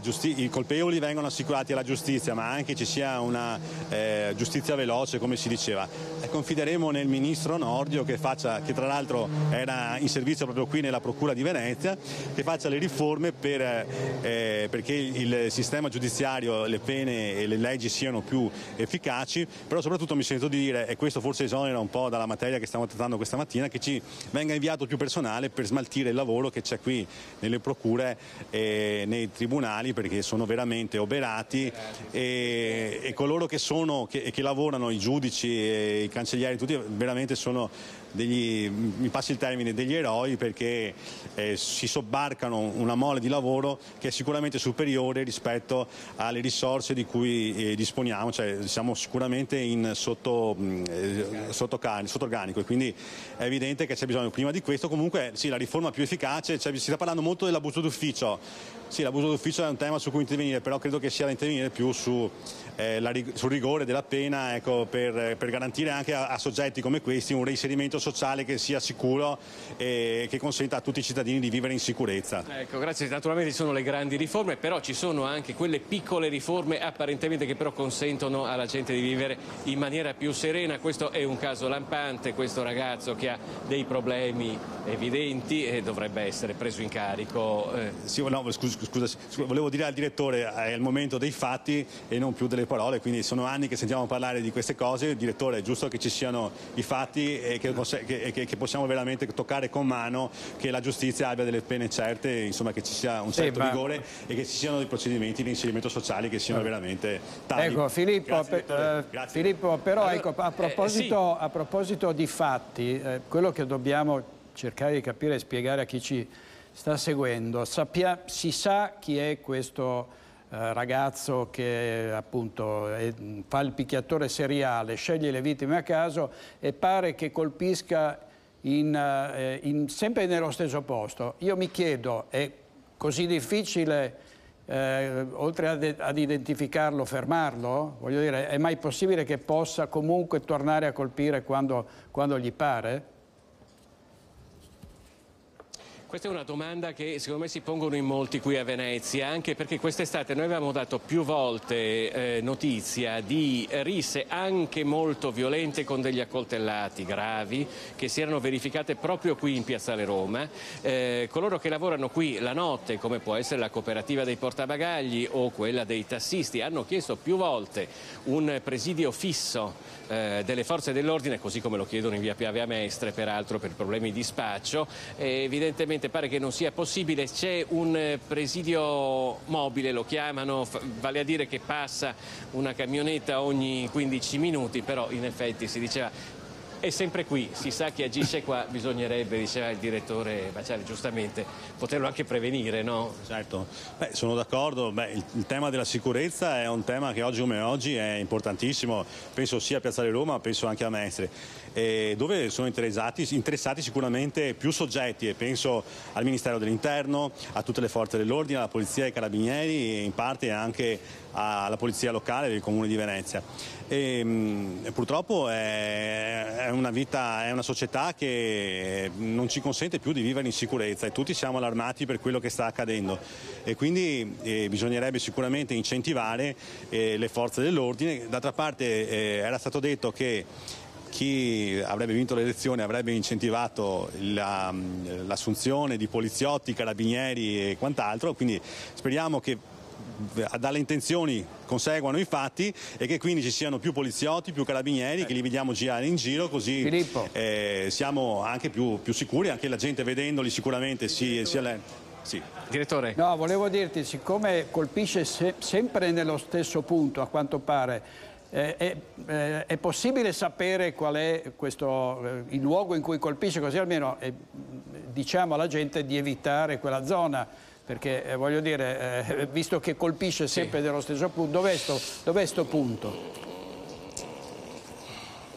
giusti- i colpevoli vengono assicurati alla giustizia, ma anche ci sia una eh, giustizia veloce, come si diceva. E eh, confideremo nel ministro Nordio, che, faccia, che tra l'altro era in servizio proprio qui nella Procura di Venezia, che faccia le riforme per, eh, perché il sistema giudiziario, le pene e le leggi siano più efficaci, però soprattutto mi sento di dire, e questo forse esonera un po' dalla materia che stiamo trattando questa mattina, che ci venga inviato più personale per smaltire del lavoro che c'è qui nelle procure e nei tribunali perché sono veramente oberati e, e coloro che, sono, che, che lavorano, i giudici, i cancellieri, tutti veramente sono degli, mi passi il termine, degli eroi perché eh, si sobbarcano una mole di lavoro che è sicuramente superiore rispetto alle risorse di cui eh, disponiamo, cioè siamo sicuramente in sotto, mm, eh, sotto, sotto organico e quindi è evidente che c'è bisogno prima di questo, comunque sì, la riforma più efficace, cioè, si sta parlando molto dell'abuso d'ufficio, sì, l'abuso d'ufficio è un tema su cui intervenire, però credo che sia da intervenire più su, eh, la, sul rigore della pena ecco, per, per, garantire anche a, a, soggetti come questi un reinserimento sociale che sia sicuro e che consenta a tutti i cittadini di vivere in sicurezza. Ecco, grazie. Naturalmente ci sono le grandi riforme, però ci sono anche quelle piccole riforme apparentemente che però consentono alla gente di vivere in maniera più serena. Questo è un caso lampante, questo ragazzo che ha dei problemi evidenti e dovrebbe essere preso in carico. Eh. Sì, no, scusi, scusa, scusa, volevo dire al direttore eh, è il momento dei fatti e non più delle parole, quindi sono anni che sentiamo parlare di queste cose, il direttore è giusto che ci siano i fatti e che, che, che, che possiamo veramente toccare con mano che la giustizia abbia delle pene certe, insomma che ci sia un certo sì, rigore e che ci siano dei procedimenti di inserimento sociale che siano eh. veramente tali. Ecco Filippo, Grazie, per, eh, Filippo però allora, ecco, a, eh, proposito, eh, sì. a, proposito, di fatti, eh, quello che dobbiamo cercare di capire e spiegare a chi ci sta seguendo. Sappia, si sa chi è questo eh, ragazzo che appunto è, fa il picchiatore seriale, sceglie le vittime a caso e pare che colpisca in, eh, in, sempre nello stesso posto. Io mi chiedo, è così difficile... Eh, oltre ad, ad, identificarlo, fermarlo? Voglio dire, è mai possibile che possa comunque tornare a colpire quando, quando gli pare? Questa è una domanda che secondo me si pongono in molti qui a Venezia, anche perché quest'estate noi avevamo dato più volte eh, notizia di risse anche molto violente con degli accoltellati gravi che si erano verificate proprio qui in Piazzale Roma. Eh, coloro che lavorano qui la notte, come può essere la cooperativa dei portabagagli o quella dei tassisti, hanno chiesto più volte un presidio fisso eh, delle forze dell'ordine, così come lo chiedono in via Piave Mestre, peraltro per problemi di spaccio. E evidentemente pare che non sia possibile, c'è un eh, presidio mobile, lo chiamano, vale a dire che passa una camionetta ogni 15 minuti, però in effetti si diceva è sempre qui, si sa che agisce qua, bisognerebbe, diceva il direttore Baciari giustamente, poterlo anche prevenire, no? Certo, Beh, sono d'accordo, il, il, tema della sicurezza è un tema che oggi come oggi è importantissimo, penso sia a Piazzale Roma, penso anche a Mestre, e dove sono interessati, interessati sicuramente più soggetti e penso al Ministero dell'Interno, a tutte le forze dell'ordine, alla Polizia, ai Carabinieri e in parte anche alla Polizia locale del Comune di Venezia. E, mm, purtroppo è, una vita, è una società che non ci consente più di vivere in sicurezza e tutti siamo allarmati per quello che sta accadendo e quindi eh, bisognerebbe sicuramente incentivare eh, le forze dell'ordine. D'altra parte eh, era stato detto che chi avrebbe vinto l'elezione avrebbe incentivato la, mm, l'assunzione di poliziotti, carabinieri e quant'altro, quindi speriamo che eh, dalle intenzioni conseguono i fatti e che quindi ci siano più poliziotti, più carabinieri, che li vediamo girare in giro così eh, siamo anche più, più, sicuri, anche la gente vedendoli sicuramente si, si allena. Sì. Direttore. No, volevo dirti, siccome colpisce se, sempre nello stesso punto, a quanto pare, eh, eh, è possibile sapere qual è questo, eh, il luogo in cui colpisce, così almeno eh, diciamo alla gente di evitare quella zona perché eh, voglio dire, eh, visto che colpisce sempre sì. dello stesso punto, dov'è sto, dov punto?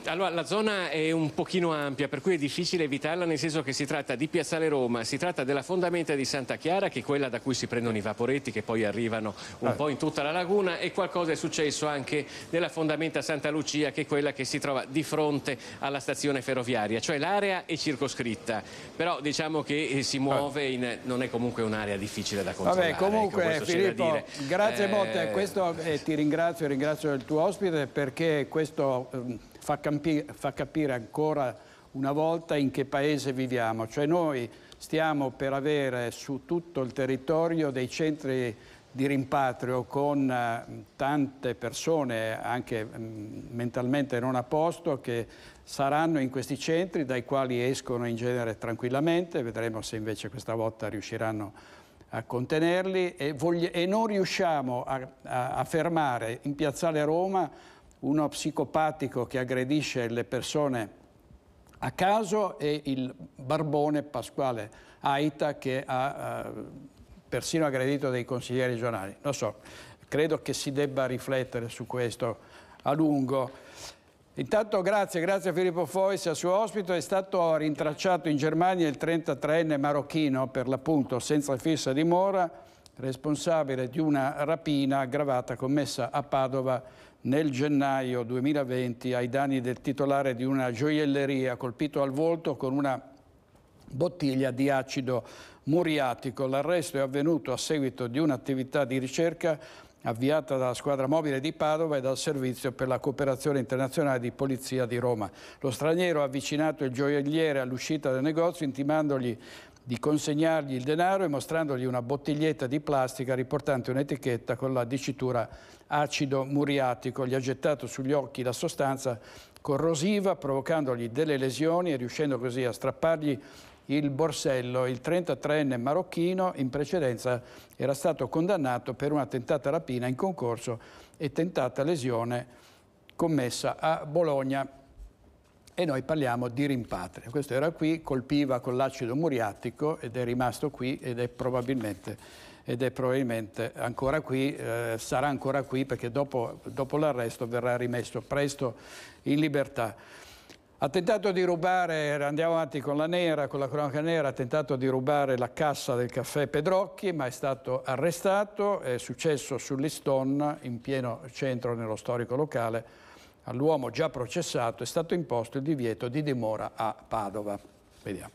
Allora, la zona è un pochino ampia, per cui è difficile evitarla, nel senso che si tratta di Piazzale Roma, si tratta della fondamenta di Santa Chiara, che è quella da cui si prendono i vaporetti che poi arrivano un ah. po' in tutta la laguna, e qualcosa è successo anche nella fondamenta Santa Lucia, che è quella che si trova di fronte alla stazione ferroviaria, cioè l'area è circoscritta, però diciamo che eh, si muove eh. in... non è comunque un'area difficile da controllare. Vabbè, ecco, comunque ecco, Filippo, grazie eh... molte, questo, eh, ti ringrazio, ringrazio il tuo ospite perché questo... Eh, fa, campi- fa capire ancora una volta in che paese viviamo, cioè noi stiamo per avere su tutto il territorio dei centri di rimpatrio con eh, tante persone anche mm, mentalmente non a posto che saranno in questi centri dai quali escono in genere tranquillamente, vedremo se invece questa volta riusciranno a contenerli e, vogli- e non riusciamo a, a, a fermare in piazzale Roma uno psicopatico che aggredisce le persone a caso e il barbone Pasquale Aita che ha eh, persino aggredito dei consiglieri giornali. Non so, credo che si debba riflettere su questo a lungo. Intanto grazie, grazie a Filippo Fois, al suo ospite, è stato rintracciato in Germania il 33enne marocchino, per l'appunto senza fissa dimora, responsabile di una rapina aggravata commessa a Padova nel gennaio 2020 ai danni del titolare di una gioielleria colpito al volto con una bottiglia di acido muriatico. L'arresto è avvenuto a seguito di un'attività di ricerca avviata dalla squadra mobile di Padova e dal Servizio per la cooperazione internazionale di Polizia di Roma. Lo straniero ha avvicinato il gioielliere all'uscita del negozio intimandogli di consegnargli il denaro e mostrandogli una bottiglietta di plastica riportante un'etichetta con la dicitura acido muriatico. Gli ha gettato sugli occhi la sostanza corrosiva provocandogli delle lesioni e riuscendo così a strappargli il borsello. Il 33enne marocchino in precedenza era stato condannato per una tentata rapina in concorso e tentata lesione commessa a Bologna e noi parliamo di rimpatria. Questo era qui, colpiva con l'acido muriatico ed è rimasto qui ed è probabilmente, ed è probabilmente ancora qui, eh, sarà ancora qui perché dopo, dopo l'arresto verrà rimesso presto in libertà. Ha tentato di rubare, andiamo avanti con la nera, con la cronaca nera, ha tentato di rubare la cassa del caffè Pedrocchi, ma è stato arrestato, è successo sull'Iston, in pieno centro nello storico locale, All'uomo già processato è stato imposto il divieto di dimora a Padova. Vediamo.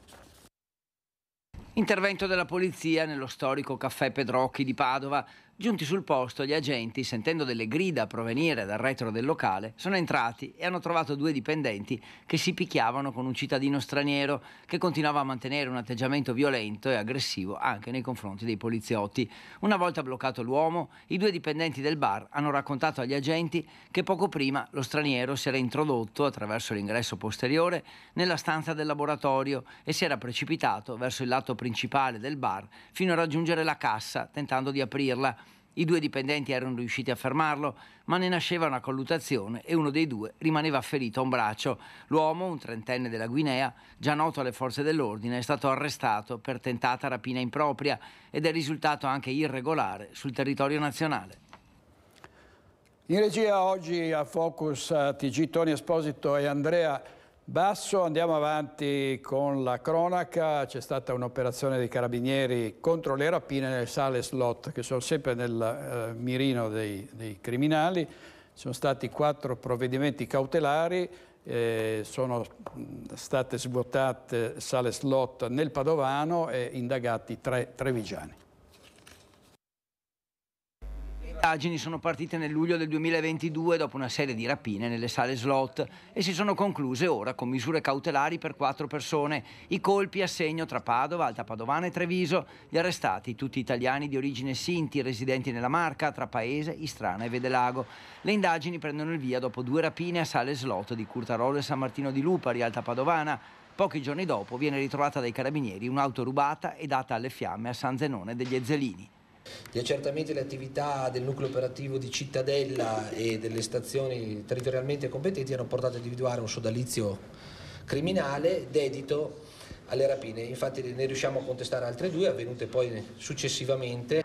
Intervento della polizia nello storico caffè Pedrocchi di Padova. Giunti sul posto, gli agenti, sentendo delle grida provenire dal retro del locale, sono entrati e hanno trovato due dipendenti che si picchiavano con un cittadino straniero che continuava a mantenere un atteggiamento violento e aggressivo anche nei confronti dei poliziotti. Una volta bloccato l'uomo, i due dipendenti del bar hanno raccontato agli agenti che poco prima lo straniero si era introdotto attraverso l'ingresso posteriore nella stanza del laboratorio e si era precipitato verso il lato principale del bar fino a raggiungere la cassa tentando di aprirla i due dipendenti erano riusciti a fermarlo, ma ne nasceva una colluttazione e uno dei due rimaneva ferito a un braccio. L'uomo, un trentenne della Guinea, già noto alle forze dell'ordine, è stato arrestato per tentata rapina impropria ed è risultato anche irregolare sul territorio nazionale. In regia oggi a Focus eh, TG Tony Esposito e Andrea Basso, andiamo avanti con la cronaca, c'è stata un'operazione dei carabinieri contro le rapine nel sale slot che sono sempre nel eh, mirino dei, dei criminali, sono stati quattro provvedimenti cautelari, eh, sono state svuotate sale slot nel Padovano e indagati tre trevigiani indagini sono partite nel luglio del 2022 dopo una serie di rapine nelle sale slot e si sono concluse ora con misure cautelari per quattro persone. I colpi a segno tra Padova, Alta Padovana e Treviso. Gli arrestati, tutti italiani di origine sinti, residenti nella Marca, tra Paese, Istrana e Vedelago. Le indagini prendono il via dopo due rapine a sale slot di Curtarolo e San Martino di Lupari, Alta Padovana. Pochi giorni dopo viene ritrovata dai carabinieri un'auto rubata e data alle fiamme a San Zenone degli Ezzelini. Gli accertamenti e le attività del nucleo operativo di Cittadella e delle stazioni territorialmente competenti hanno portato a individuare un sodalizio criminale dedito alle rapine. Infatti ne riusciamo a contestare altre due, avvenute poi successivamente.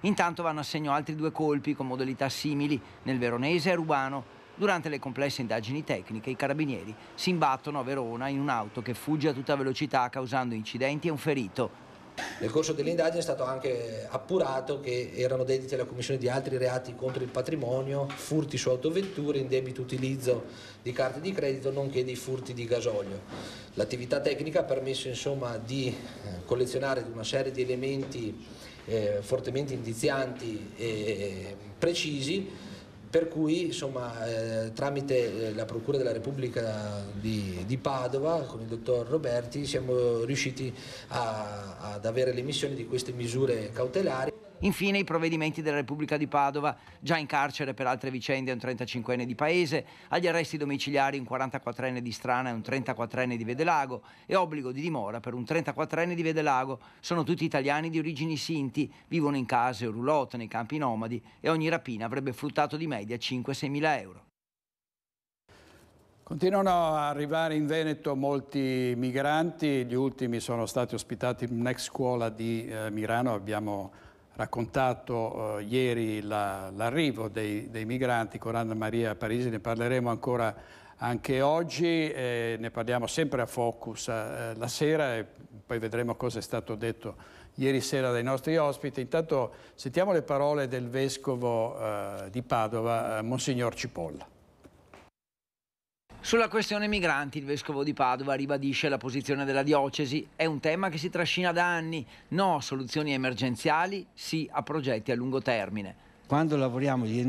Intanto vanno a segno altri due colpi con modalità simili nel veronese e rubano. Durante le complesse indagini tecniche i carabinieri si imbattono a Verona in un'auto che fugge a tutta velocità causando incidenti e un ferito. Nel corso dell'indagine è stato anche appurato che erano dediti alla commissione di altri reati contro il patrimonio, furti su autovetture, indebito utilizzo di carte di credito, nonché dei furti di gasolio. L'attività tecnica ha permesso insomma, di eh, collezionare una serie di elementi eh, fortemente indizianti e eh, precisi per cui insomma, eh, tramite eh, la Procura della Repubblica di, di, Padova con il dottor Roberti siamo riusciti a, ad avere l'emissione di queste misure cautelari. Infine i provvedimenti della Repubblica di Padova, già in carcere per altre vicende un 35enne di Paese, agli arresti domiciliari un 44enne di Strana e un 34enne di Vedelago e obbligo di dimora per un 34enne di Vedelago. Sono tutti italiani di origini sinti, vivono in case o roulotte nei campi nomadi e ogni rapina avrebbe fruttato di media 5-6 mila euro. Continuano a arrivare in Veneto molti migranti, gli ultimi sono stati ospitati in un'ex scuola di eh, Mirano, abbiamo raccontato eh, ieri la, l'arrivo dei, dei, migranti con Anna Maria a Parigi, ne parleremo ancora anche oggi, eh, ne parliamo sempre a Focus eh, la sera e poi vedremo cosa è stato detto ieri sera dai nostri ospiti. Intanto sentiamo le parole del Vescovo eh, di Padova, eh, Monsignor Cipolla. Sulla questione migranti il vescovo di Padova ribadisce la posizione della diocesi. È un tema che si trascina da anni. No a soluzioni emergenziali, sì a progetti a lungo termine. Quando lavoriamo di,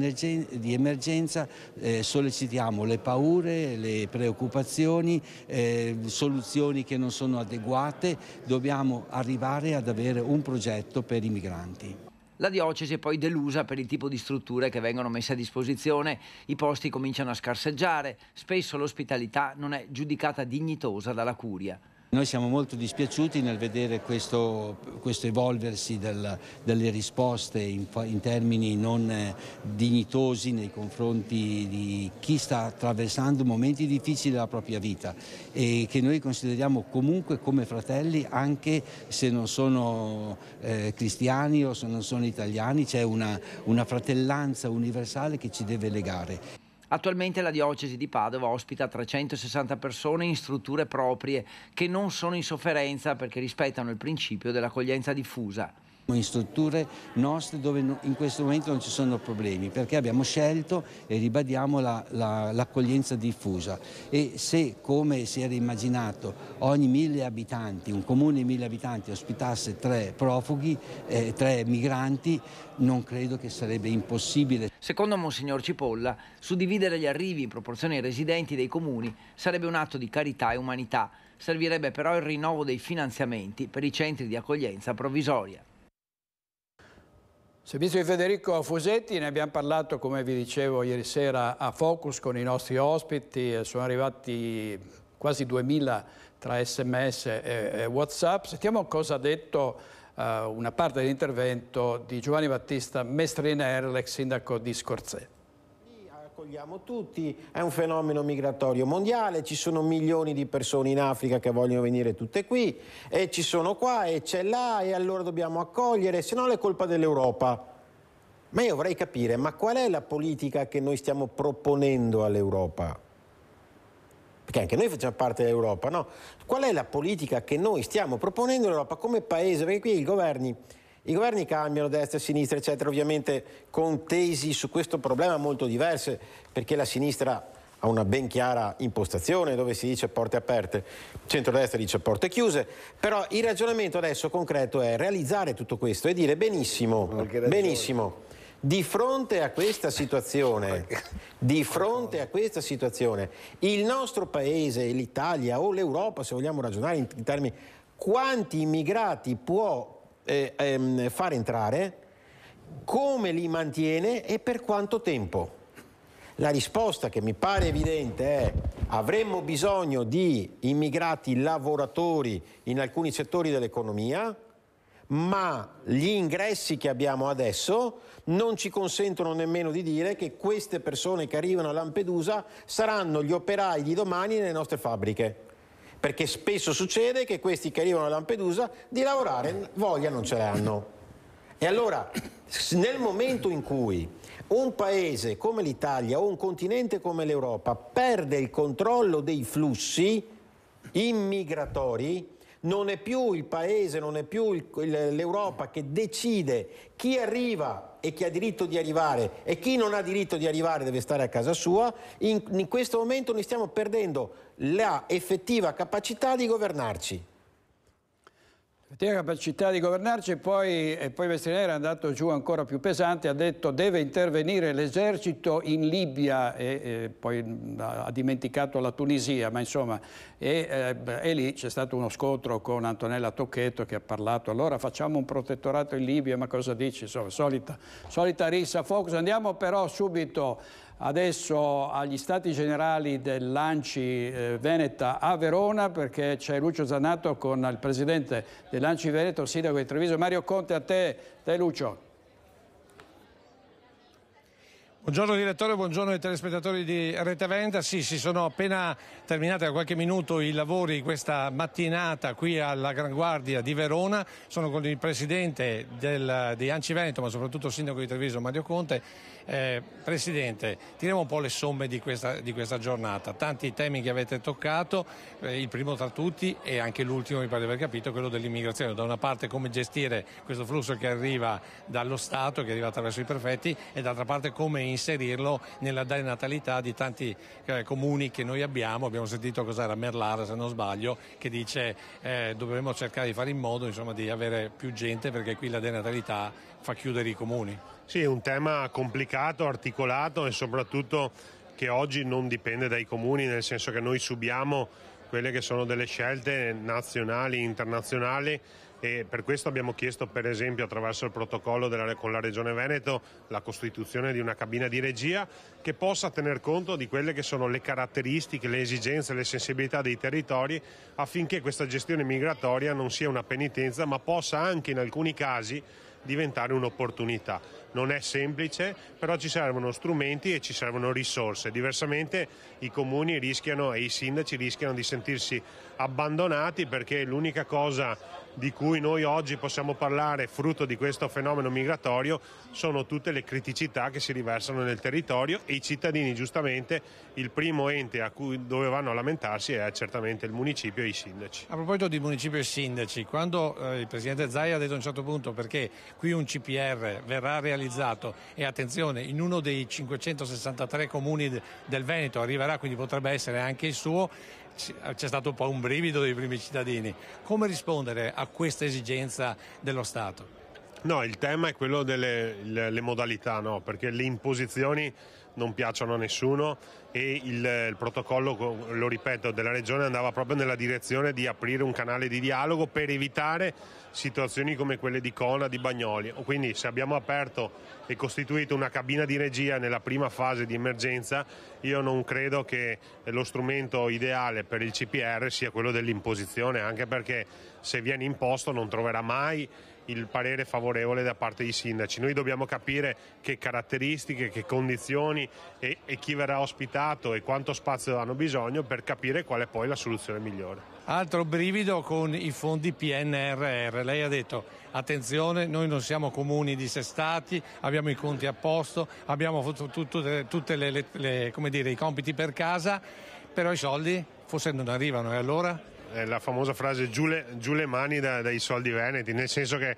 emergenza eh, sollecitiamo le paure, le preoccupazioni, eh, soluzioni che non sono adeguate, dobbiamo arrivare ad avere un progetto per i migranti. La diocesi è poi delusa per il tipo di strutture che vengono messe a disposizione, i posti cominciano a scarseggiare, spesso l'ospitalità non è giudicata dignitosa dalla curia. Noi siamo molto dispiaciuti nel vedere questo, questo evolversi del, delle risposte in, in, termini non eh, dignitosi nei confronti di chi sta attraversando momenti difficili della propria vita e che noi consideriamo comunque come fratelli anche se non sono eh, cristiani o se non sono italiani, c'è una, una fratellanza universale che ci deve legare. Attualmente la diocesi di Padova ospita 360 persone in strutture proprie che non sono in sofferenza perché rispettano il principio dell'accoglienza diffusa in strutture nostre dove in questo momento non ci sono problemi perché abbiamo scelto e ribadiamo l'accoglienza la, la, diffusa e se come si era immaginato ogni mille abitanti, un comune di mille abitanti ospitasse tre profughi, eh, tre migranti non credo che sarebbe impossibile. Secondo Monsignor Cipolla suddividere gli arrivi in proporzione ai residenti dei comuni sarebbe un atto di carità e umanità, servirebbe però il rinnovo dei finanziamenti per i centri di accoglienza provvisoria. Servizio di Federico Fusetti, ne abbiamo parlato come vi dicevo ieri sera a Focus con i nostri ospiti, eh, sono arrivati quasi 2000 tra sms e, whatsapp. Sentiamo cosa ha detto uh, una parte dell'intervento di Giovanni Battista Mestriner, l'ex sindaco di Scorzè accogliamo tutti, è un fenomeno migratorio mondiale, ci sono milioni di persone in Africa che vogliono venire tutte qui e ci sono qua e c'è là e allora dobbiamo accogliere, se no è colpa dell'Europa. Ma io vorrei capire, ma qual è la politica che noi stiamo proponendo all'Europa? Perché anche noi facciamo parte dell'Europa, no? Qual è la politica che noi stiamo proponendo all'Europa come paese? Perché qui i governi i governi cambiano, destra, e sinistra, eccetera, ovviamente con tesi su questo problema molto diverse, perché la sinistra ha una ben chiara impostazione dove si dice porte aperte, il centrodestra dice porte chiuse, però il ragionamento adesso concreto è realizzare tutto questo e dire benissimo, benissimo, di fronte a questa situazione, *laughs* di fronte a questa situazione, il nostro paese, l'Italia o l'Europa, se vogliamo ragionare in termini, quanti immigrati può eh, ehm, far entrare, come li mantiene e per quanto tempo. La risposta che mi pare evidente è avremmo bisogno di immigrati lavoratori in alcuni settori dell'economia, ma gli ingressi che abbiamo adesso non ci consentono nemmeno di dire che queste persone che arrivano a Lampedusa saranno gli operai di domani nelle nostre fabbriche perché spesso succede che questi che arrivano a Lampedusa di lavorare voglia non ce l'hanno. E allora, nel momento in cui un paese come l'Italia o un continente come l'Europa perde il controllo dei flussi immigratori, non è più il paese, non è più l'Europa che decide chi arriva e chi ha diritto di arrivare e chi non ha diritto di arrivare deve stare a casa sua, in, in questo momento noi stiamo perdendo la effettiva capacità di governarci. Aveva capacità di governarci e poi, e poi Vestrinera è andato giù ancora più pesante, ha detto deve intervenire l'esercito in Libia e, e, poi ha dimenticato la Tunisia, ma insomma, e, eh, e lì c'è stato uno scontro con Antonella Tocchetto che ha parlato, allora facciamo un protettorato in Libia, ma cosa dici? Insomma, solita, solita rissa, focus, andiamo però subito adesso agli stati generali del Lanci eh, Veneta a Verona perché c'è Lucio Zanato con il presidente del Lanci Veneto, il sindaco di Treviso, Mario Conte a te, te Lucio. Buongiorno direttore, buongiorno ai telespettatori di Rete Venta. Sì, si sono appena terminati da qualche minuto i lavori questa mattinata qui alla Gran Guardia di Verona. Sono con il presidente del, di Anci Veneto, ma soprattutto il sindaco di Treviso Mario Conte. Eh, presidente, tiriamo un po' le somme di questa, di questa giornata. Tanti temi che avete toccato, eh, il primo tra tutti e anche l'ultimo mi pare di aver capito, quello dell'immigrazione. Da una parte come gestire questo flusso che arriva dallo Stato, che arriva attraverso i prefetti e d'altra parte come inserirlo nella denatalità di tanti eh, comuni che noi abbiamo. Abbiamo sentito cos'era Merlara, se non sbaglio, che dice eh, dovremmo cercare di fare in modo insomma, di avere più gente perché qui la denatalità fa chiudere i comuni. Sì, è un tema complicato, articolato e soprattutto che oggi non dipende dai comuni, nel senso che noi subiamo quelle che sono delle scelte nazionali, internazionali e per questo abbiamo chiesto per esempio attraverso il protocollo della, con la Regione Veneto la costituzione di una cabina di regia che possa tener conto di quelle che sono le caratteristiche, le esigenze, le sensibilità dei territori affinché questa gestione migratoria non sia una penitenza ma possa anche in alcuni casi diventare un'opportunità non è semplice, però ci servono strumenti e ci servono risorse, diversamente i comuni rischiano e i sindaci rischiano di sentirsi abbandonati perché l'unica cosa di cui noi oggi possiamo parlare frutto di questo fenomeno migratorio sono tutte le criticità che si riversano nel territorio e i cittadini giustamente il primo ente a cui a lamentarsi è certamente il municipio e i sindaci. A proposito di municipio e sindaci, quando eh, il presidente Zai ha detto a un certo punto perché qui un CPR verrà realizzato centralizzato e attenzione in uno dei 563 comuni del Veneto arriverà quindi potrebbe essere anche il suo c'è stato un po' un brivido dei primi cittadini come rispondere a questa esigenza dello Stato? No, il tema è quello delle modalità no? perché le imposizioni non piacciono a nessuno e il, il, protocollo, lo ripeto, della Regione andava proprio nella direzione di aprire un canale di dialogo per evitare situazioni come quelle di Cona, di Bagnoli. Quindi se abbiamo aperto e costituito una cabina di regia nella prima fase di emergenza, io non credo che lo strumento ideale per il CPR sia quello dell'imposizione, anche perché se viene imposto non troverà mai il parere favorevole da parte dei sindaci. Noi dobbiamo capire che caratteristiche, che condizioni e, e chi verrà ospitato e quanto spazio hanno bisogno per capire qual è poi la soluzione migliore. Altro brivido con i fondi PNRR. Lei ha detto attenzione, noi non siamo comuni dissestati, abbiamo i conti a posto, abbiamo fatto tutti eh, i compiti per casa, però i soldi forse non arrivano e allora? Eh, la famosa frase giù le, giù le mani da, dai soldi veneti, nel senso che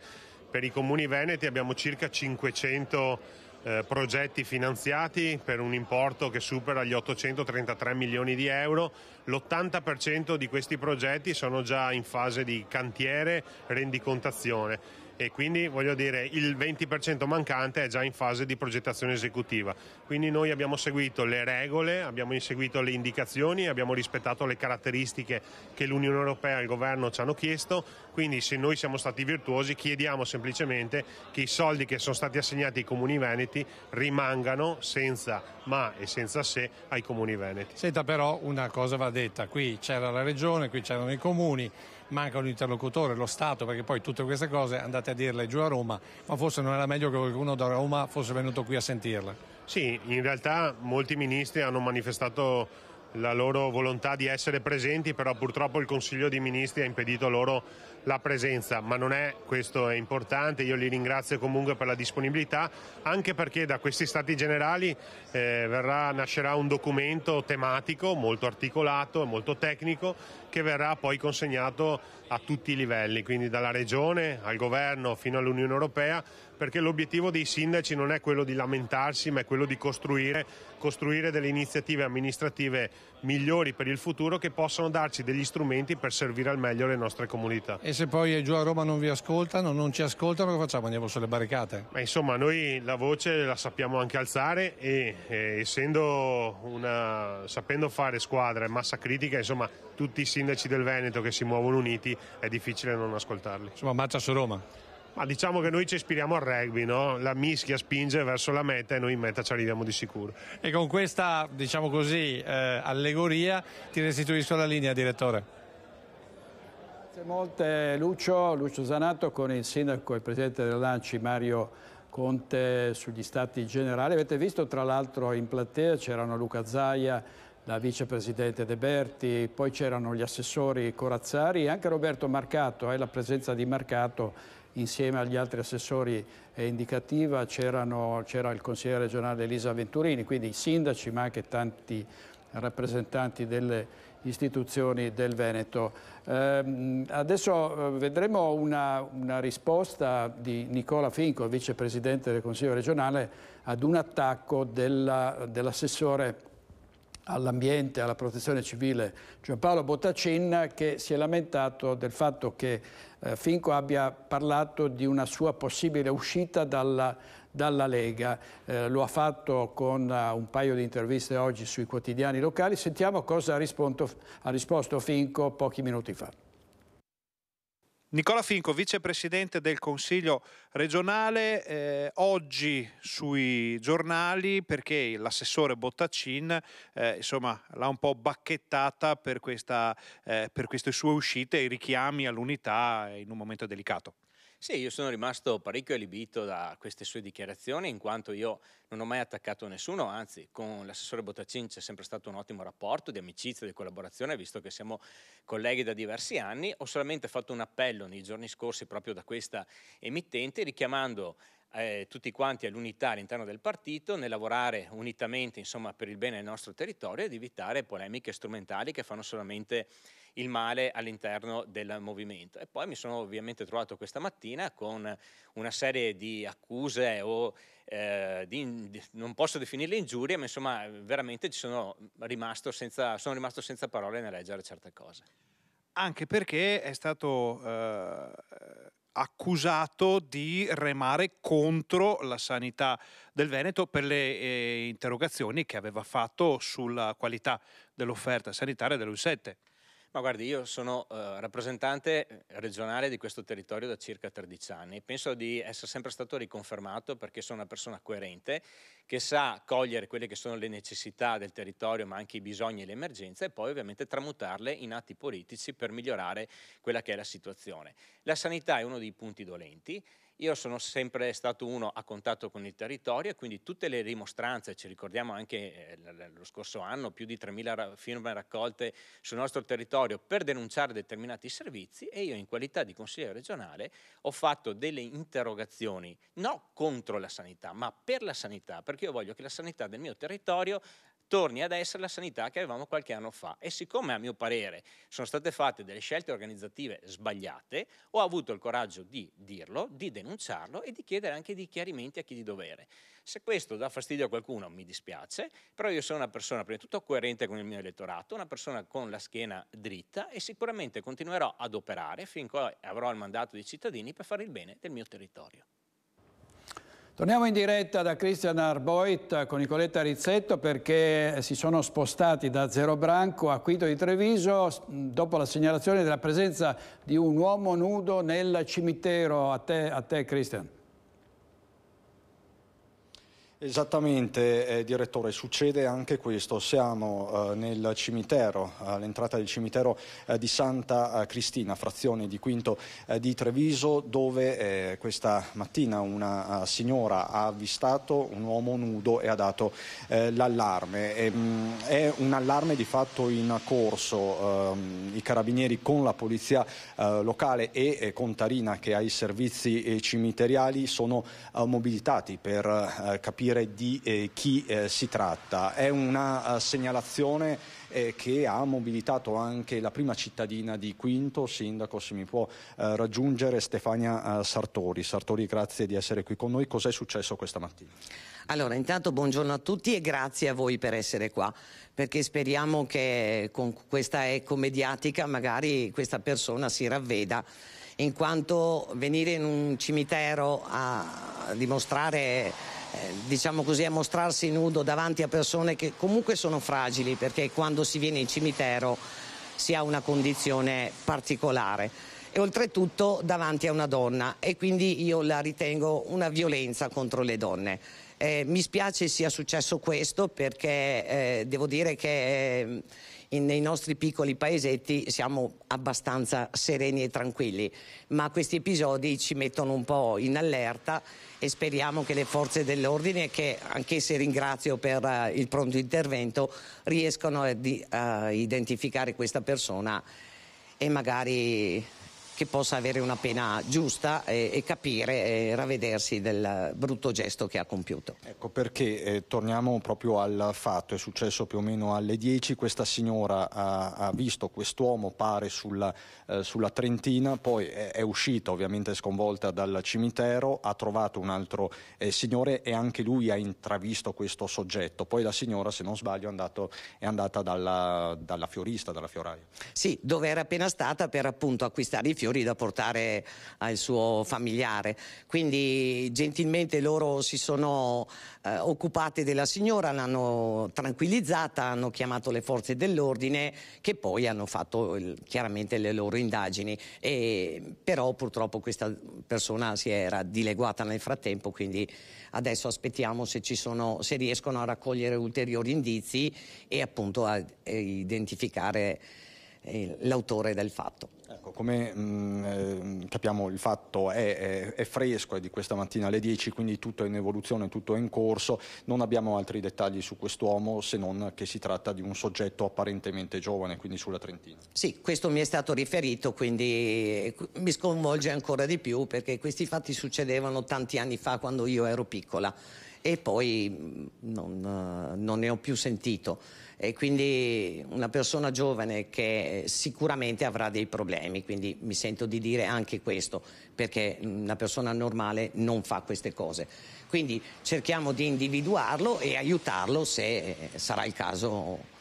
per i comuni veneti abbiamo circa 500 eh, progetti finanziati per un importo che supera gli 833 milioni di euro. L'80% di questi progetti sono già in fase di cantiere, rendicontazione e quindi voglio dire il 20% mancante è già in fase di progettazione esecutiva. Quindi noi abbiamo seguito le regole, abbiamo inseguito le indicazioni, abbiamo rispettato le caratteristiche che l'Unione Europea e il governo ci hanno chiesto, quindi se noi siamo stati virtuosi chiediamo semplicemente che i soldi che sono stati assegnati ai comuni veneti rimangano senza ma e senza se ai comuni veneti. Senta però una cosa va detta, qui c'era la regione, qui c'erano i comuni, manca un interlocutore, lo Stato, perché poi tutte queste cose andate a dirle giù a Roma, ma forse non era meglio che qualcuno da Roma fosse venuto qui a sentirle. Sì, in realtà molti ministri hanno manifestato la loro volontà di essere presenti, però purtroppo il Consiglio dei Ministri ha impedito loro la presenza, ma non è questo è importante, io li ringrazio comunque per la disponibilità, anche perché da questi stati generali eh, verrà, nascerà un documento tematico molto articolato e molto tecnico che verrà poi consegnato a tutti i livelli, quindi dalla regione al governo fino all'Unione Europea perché l'obiettivo dei sindaci non è quello di lamentarsi, ma è quello di costruire, costruire delle iniziative amministrative migliori per il futuro che possano darci degli strumenti per servire al meglio le nostre comunità. E se poi giù a Roma non vi ascoltano, non ci ascoltano, cosa facciamo? Andiamo sulle barricate? Ma insomma, noi la voce la sappiamo anche alzare e, e essendo una, sapendo fare squadra e massa critica, insomma, tutti i sindaci del Veneto che si muovono uniti è difficile non ascoltarli. Insomma, marcia su Roma. Ma diciamo che noi ci ispiriamo al rugby, no? la mischia spinge verso la meta e noi in meta ci arriviamo di sicuro. E con questa, diciamo così, eh, allegoria ti restituisco la linea, direttore. Grazie molte Lucio, Lucio Zanato con il sindaco e presidente presidente Lanci Mario Conte sugli stati generali. Avete visto tra l'altro in platea c'erano Luca Zaia, la vicepresidente De Berti, poi c'erano gli assessori Corazzari e anche Roberto Marcato, eh, la presenza di Marcato insieme agli altri assessori eh, indicativa c'era il consigliere regionale Elisa Venturini, quindi i sindaci ma anche tanti rappresentanti delle istituzioni del Veneto. Ehm, eh, adesso vedremo una, una, risposta di Nicola Finco, vicepresidente del Consiglio regionale, ad un attacco dell'assessore dell all'ambiente, alla protezione civile Giampaolo Bottacin che si è lamentato del fatto che eh, Finco abbia parlato di una sua possibile uscita dalla, dalla Lega. Eh, lo ha fatto con uh, un paio di interviste oggi sui quotidiani locali. Sentiamo cosa ha ha risposto Finco pochi minuti fa. Nicola Finco, vicepresidente del Consiglio regionale, eh, oggi sui giornali perché l'assessore Bottaccin eh, insomma, l'ha un po' bacchettata per, questa, eh, per queste sue uscite e richiami all'unità in un momento delicato. Sì, io sono rimasto parecchio allibito da queste sue dichiarazioni, in quanto io non ho mai attaccato nessuno, anzi con l'assessore Bottaccin c'è sempre stato un ottimo rapporto di amicizia, e di collaborazione, visto che siamo colleghi da diversi anni. Ho solamente fatto un appello nei giorni scorsi proprio da questa emittente richiamando eh, tutti quanti all'unità all'interno del partito, nel lavorare unitamente insomma, per il bene del nostro territorio ed evitare polemiche strumentali che fanno solamente il male all'interno del movimento. E poi mi sono ovviamente trovato questa mattina con una serie di accuse o eh, di, di, non posso definirle ingiurie, ma insomma veramente sono rimasto, senza, sono rimasto senza parole nel leggere certe cose. Anche perché è stato... Eh accusato di remare contro la sanità del Veneto per le eh, interrogazioni che aveva fatto sulla qualità dell'offerta sanitaria dellu 7 ma guardi, io sono eh, rappresentante eh, regionale di questo territorio da circa 13 anni. Penso di essere sempre stato riconfermato perché sono una persona coerente che sa cogliere quelle che sono le necessità del territorio, ma anche i bisogni e le emergenze e poi ovviamente tramutarle in atti politici per migliorare quella che è la situazione. La sanità è uno dei punti dolenti io sono sempre stato uno a contatto con il territorio e quindi tutte le rimostranze, ci ricordiamo anche eh, lo scorso anno, più di 3.000 firme raccolte sul nostro territorio per denunciare determinati servizi e io in qualità di consigliere regionale ho fatto delle interrogazioni, non contro la sanità, ma per la sanità, perché io voglio che la sanità del mio territorio torni ad essere la sanità che avevamo qualche anno fa. E siccome a mio parere sono state fatte delle scelte organizzative sbagliate, ho avuto il coraggio di dirlo, di denunciarlo e di chiedere anche dei chiarimenti a chi di dovere. Se questo dà fastidio a qualcuno mi dispiace, però io sono una persona prima di tutto coerente con il mio elettorato, una persona con la schiena dritta e sicuramente continuerò ad operare finché avrò il mandato dei cittadini per fare il bene del mio territorio. Torniamo in diretta da Christian Arboit con Nicoletta Rizzetto perché si sono spostati da Zero Branco a Quito di Treviso dopo la segnalazione della presenza di un uomo nudo nel cimitero. A te, a te Christian. Esattamente, eh, direttore, succede anche questo. Siamo eh, nel cimitero, all'entrata del cimitero eh, di Santa eh, Cristina, frazione di Quinto eh, di Treviso, dove eh, questa mattina una signora ha avvistato un uomo nudo e ha dato l'allarme. E, mh, mm, è un allarme di fatto in corso. Ehm, I carabinieri con la polizia locale e con Tarina che ha i servizi cimiteriali sono mobilitati per capire capire di eh, chi eh, si tratta. È una uh, segnalazione eh, che ha mobilitato anche la prima cittadina di Quinto, sindaco se mi può eh, raggiungere, Stefania eh, Sartori. Sartori, grazie di essere qui con noi. Cos'è successo questa mattina? Allora, intanto buongiorno a tutti e grazie a voi per essere qua, perché speriamo che con questa eco mediatica magari questa persona si ravveda in quanto venire in un cimitero a dimostrare eh, diciamo così, a mostrarsi nudo davanti a persone che comunque sono fragili perché quando si viene in cimitero si ha una condizione particolare e oltretutto davanti a una donna e quindi io la ritengo una violenza contro le donne. Eh, mi spiace sia successo questo perché eh, devo dire che eh, in, nei nostri piccoli paesetti siamo abbastanza sereni e tranquilli, ma questi episodi ci mettono un po' in allerta e speriamo che le forze dell'ordine, che anch'esse ringrazio per uh, il pronto intervento, riescano a, di, a identificare questa persona e magari che possa avere una pena giusta e, eh, e capire eh, e ravvedersi del brutto gesto che ha compiuto. Ecco perché eh, torniamo proprio al fatto, è successo più o meno alle 10, questa signora ha, ha visto quest'uomo pare sulla, eh, sulla Trentina, poi è, è, uscita ovviamente sconvolta dal cimitero, ha trovato un altro eh, signore e anche lui ha intravisto questo soggetto, poi la signora se non sbaglio è, andato, è andata dalla, dalla fiorista, dalla fioraia. Sì, dove era appena stata per appunto acquistare i fiori fiori da portare al suo familiare. Quindi gentilmente loro si sono eh, occupate della signora, l'hanno tranquillizzata, hanno chiamato le forze dell'ordine che poi hanno fatto il, chiaramente le loro indagini. E, però purtroppo questa persona si era dileguata nel frattempo, quindi adesso aspettiamo se, sono, se riescono a raccogliere ulteriori indizi e appunto a, a identificare l'autore del fatto. Ecco, come mh, mm, eh, capiamo il fatto è, è, è, fresco, è di questa mattina alle 10, quindi tutto è in evoluzione, tutto è in corso, non abbiamo altri dettagli su quest'uomo se non che si tratta di un soggetto apparentemente giovane, quindi sulla Trentina. Sì, questo mi è stato riferito, quindi eh, mi sconvolge ancora di più perché questi fatti succedevano tanti anni fa quando io ero piccola e poi mm, non, eh, non ne ho più sentito e quindi una persona giovane che sicuramente avrà dei problemi, quindi mi sento di dire anche questo, perché una persona normale non fa queste cose. Quindi cerchiamo di individuarlo e aiutarlo se sarà il caso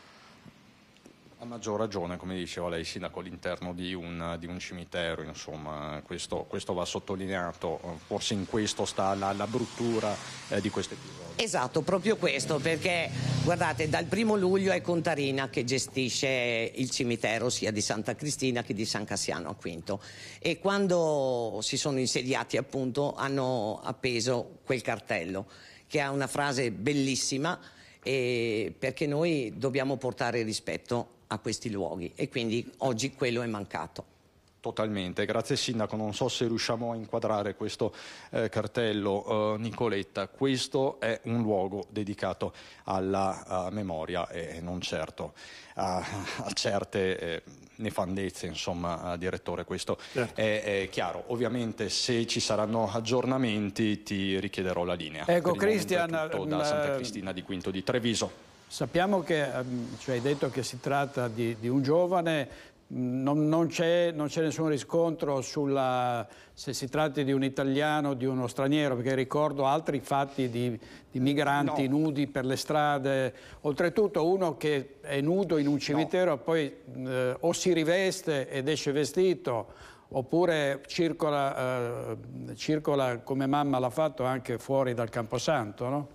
a maggior ragione, come diceva lei, sindaco all'interno di un, di un cimitero, insomma, questo, questo, va sottolineato, eh, forse in questo sta la, la bruttura eh, di questo episodio. Esatto, proprio questo, perché guardate, dal primo luglio è Contarina che gestisce il cimitero sia di Santa Cristina che di San Cassiano a Quinto e quando si sono insediati appunto hanno appeso quel cartello che ha una frase bellissima eh, perché noi dobbiamo portare rispetto a questi luoghi e quindi oggi quello è mancato. Totalmente, grazie Sindaco. Non so se riusciamo a inquadrare questo eh, cartello, eh, Nicoletta. Questo è un luogo dedicato alla uh, memoria e non certo a, a certe eh, nefandezze, insomma, eh, direttore. Questo certo. è, è, chiaro. Ovviamente, se ci saranno aggiornamenti, ti richiederò la linea. Ecco, Cristian. Da mm, Santa Cristina di Quinto di Treviso. Sappiamo che, ehm, cioè hai detto che si tratta di, di un giovane, non, non c'è nessun riscontro sulla, se si tratti di un italiano o di uno straniero, perché ricordo altri fatti di, di migranti no. nudi per le strade. Oltretutto uno che è nudo in un cimitero no. poi eh, o si riveste ed esce vestito oppure circola, eh, circola come mamma l'ha fatto anche fuori dal Camposanto, no?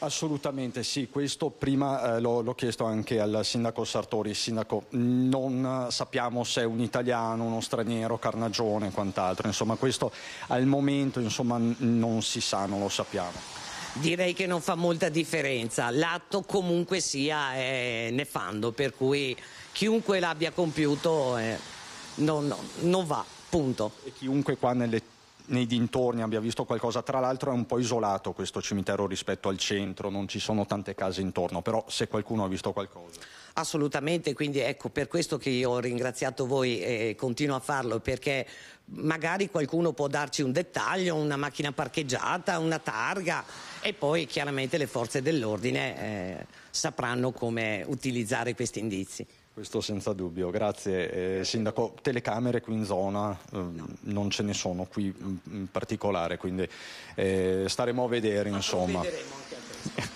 Assolutamente sì, questo prima eh, l'ho, l'ho, chiesto anche al sindaco Sartori, sindaco non eh, sappiamo se è un italiano, uno straniero, carnagione e quant'altro, insomma questo al momento insomma, non si sa, non lo sappiamo. Direi che non fa molta differenza, l'atto comunque sia è eh, nefando, per cui chiunque l'abbia compiuto eh, non, non, non va, punto. E chiunque qua nelle nei dintorni abbia visto qualcosa, tra l'altro è un po' isolato questo cimitero rispetto al centro, non ci sono tante case intorno, però se qualcuno ha visto qualcosa. Assolutamente, quindi ecco per questo che io ho ringraziato voi e continuo a farlo perché magari qualcuno può darci un dettaglio, una macchina parcheggiata, una targa e poi chiaramente le forze dell'ordine eh, sapranno come utilizzare questi indizi. Questo senza dubbio, grazie eh, Sindaco. Telecamere qui in zona eh, non ce ne sono qui in particolare, quindi eh, staremo a vedere Ma insomma. Eh,